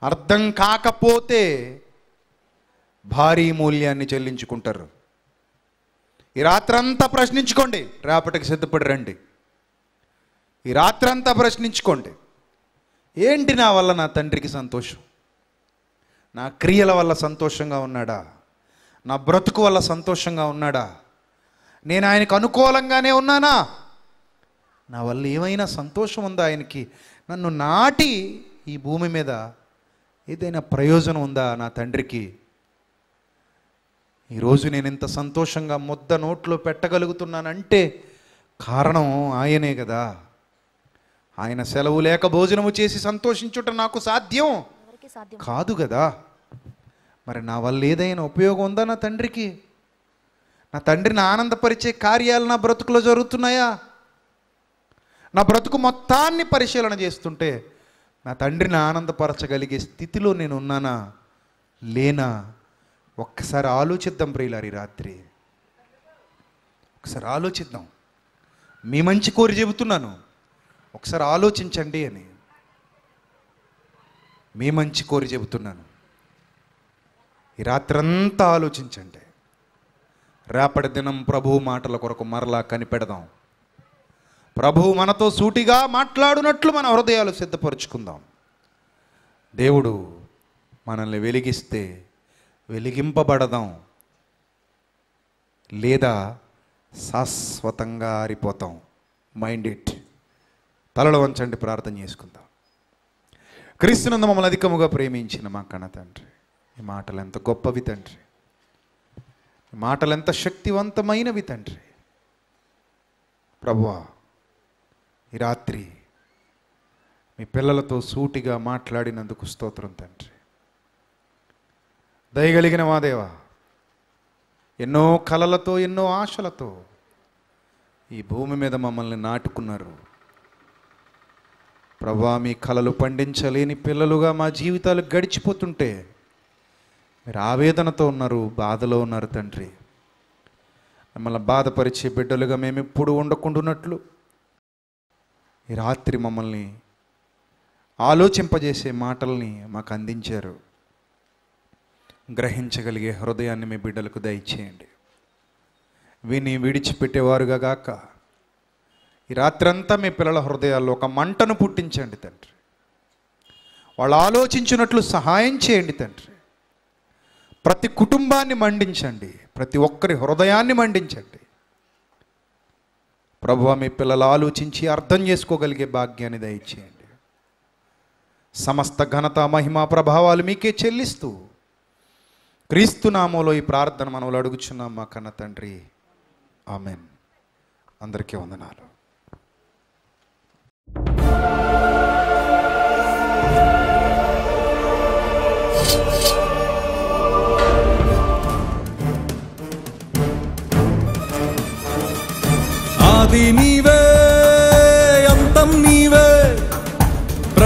అర్థం కాకపోతే భారీ మూల్యాన్ని చెల్లించుకుంటారు ఈ రాత్రంతా ప్రశ్నించుకోండి రేపటికి సిద్ధపడి రండి ఈ రాత్రంతా ప్రశ్నించుకోండి ఏంటి నా వల్ల నా తండ్రికి సంతోషం నా క్రియల వల్ల సంతోషంగా ఉన్నాడా నా బ్రతుకు వల్ల సంతోషంగా ఉన్నాడా నేను ఆయనకు అనుకూలంగానే ఉన్నానా నా వల్ల ఏమైనా సంతోషం ఉందా ఆయనకి నన్ను నాటి ఈ భూమి మీద ఏదైనా ప్రయోజనం ఉందా నా తండ్రికి ఈరోజు నేను ఇంత సంతోషంగా ముద్ద నోట్లో పెట్టగలుగుతున్నానంటే కారణం ఆయనే కదా ఆయన సెలవు లేక భోజనము చేసి సంతోషించుట నాకు సాధ్యం కాదు కదా మరి నా వల్ల ఏదైనా ఉపయోగం ఉందా నా తండ్రికి నా తండ్రిని ఆనందపరిచే కార్యాలు నా బ్రతుకులో జరుగుతున్నాయా నా బ్రతుకు మొత్తాన్ని పరిశీలన చేస్తుంటే నా తండ్రిని ఆనందపరచగలిగే స్థితిలో నేను ఉన్నానా లేనా ఒక్కసారి ఆలోచిద్దాం ప్రియులారి రాత్రి ఒకసారి ఆలోచిద్దాం మీ మంచి కోరి చెబుతున్నాను ఒకసారి ఆలోచించండి అని మీ మంచి కోరి చెబుతున్నాను ఈ రాత్రంతా ఆలోచించండి రేపటి దినం ప్రభు మాటల కొరకు మరలా కనిపెడదాం ప్రభు మనతో సూటిగా మాట్లాడునట్లు మన హృదయాలు సిద్ధపరుచుకుందాం దేవుడు మనల్ని వెలిగిస్తే వెలిగింపబడదాం లేదా శాశ్వతంగా ఆరిపోతాం మైండ్ ఇట్ తలలో వంచండి ప్రార్థన చేసుకుందాం క్రీస్తునందు మమ్మల్ని అధికముగా ప్రేమించిన మా కన్న తండ్రి ఈ మాటలు ఎంత గొప్పవి తండ్రి ఈ మాటలు ఎంత శక్తివంతమైనవి తండ్రి ప్రభువా ఈ రాత్రి మీ పిల్లలతో సూటిగా మాట్లాడినందుకు స్తోత్రం తండ్రి దయగలిగిన మాదేవా ఎన్నో కలలతో ఎన్నో ఆశలతో ఈ భూమి మీద మమ్మల్ని నాటుకున్నారు ప్రభా మీ కలలు పండించలేని పిల్లలుగా మా జీవితాలు గడిచిపోతుంటే మీరు ఆవేదనతో ఉన్నారు బాధలో ఉన్నారు తండ్రి మిమ్మల్ని బాధపరిచే బిడ్డలుగా మేము ఎప్పుడు ఉండకుండాన్నట్లు ఈ రాత్రి మమ్మల్ని ఆలోచింపజేసే మాటల్ని మాకు అందించారు గ్రహించగలిగే హృదయాన్ని మీ బిడ్డలకు దయచేయండి విని విడిచిపెట్టేవారుగా గాక ఈ రాత్రంతా మీ పిల్లల హృదయాల్లో ఒక మంటను పుట్టించండి తండ్రి వాళ్ళు ఆలోచించినట్లు సహాయం చేయండి తండ్రి ప్రతి కుటుంబాన్ని మండించండి ప్రతి ఒక్కరి హృదయాన్ని మండించండి ప్రభు మీ పిల్లలు ఆలోచించి అర్థం చేసుకోగలిగే భాగ్యాన్ని దయచేయండి సమస్త ఘనత మహిమ ప్రభావాలు మీకే చెల్లిస్తూ క్రీస్తునామంలో ఈ ప్రార్థన మనములు అడుగుచున్నాం మా కన్న తండ్రి ఆమెన్ అందరికీ వందనాలు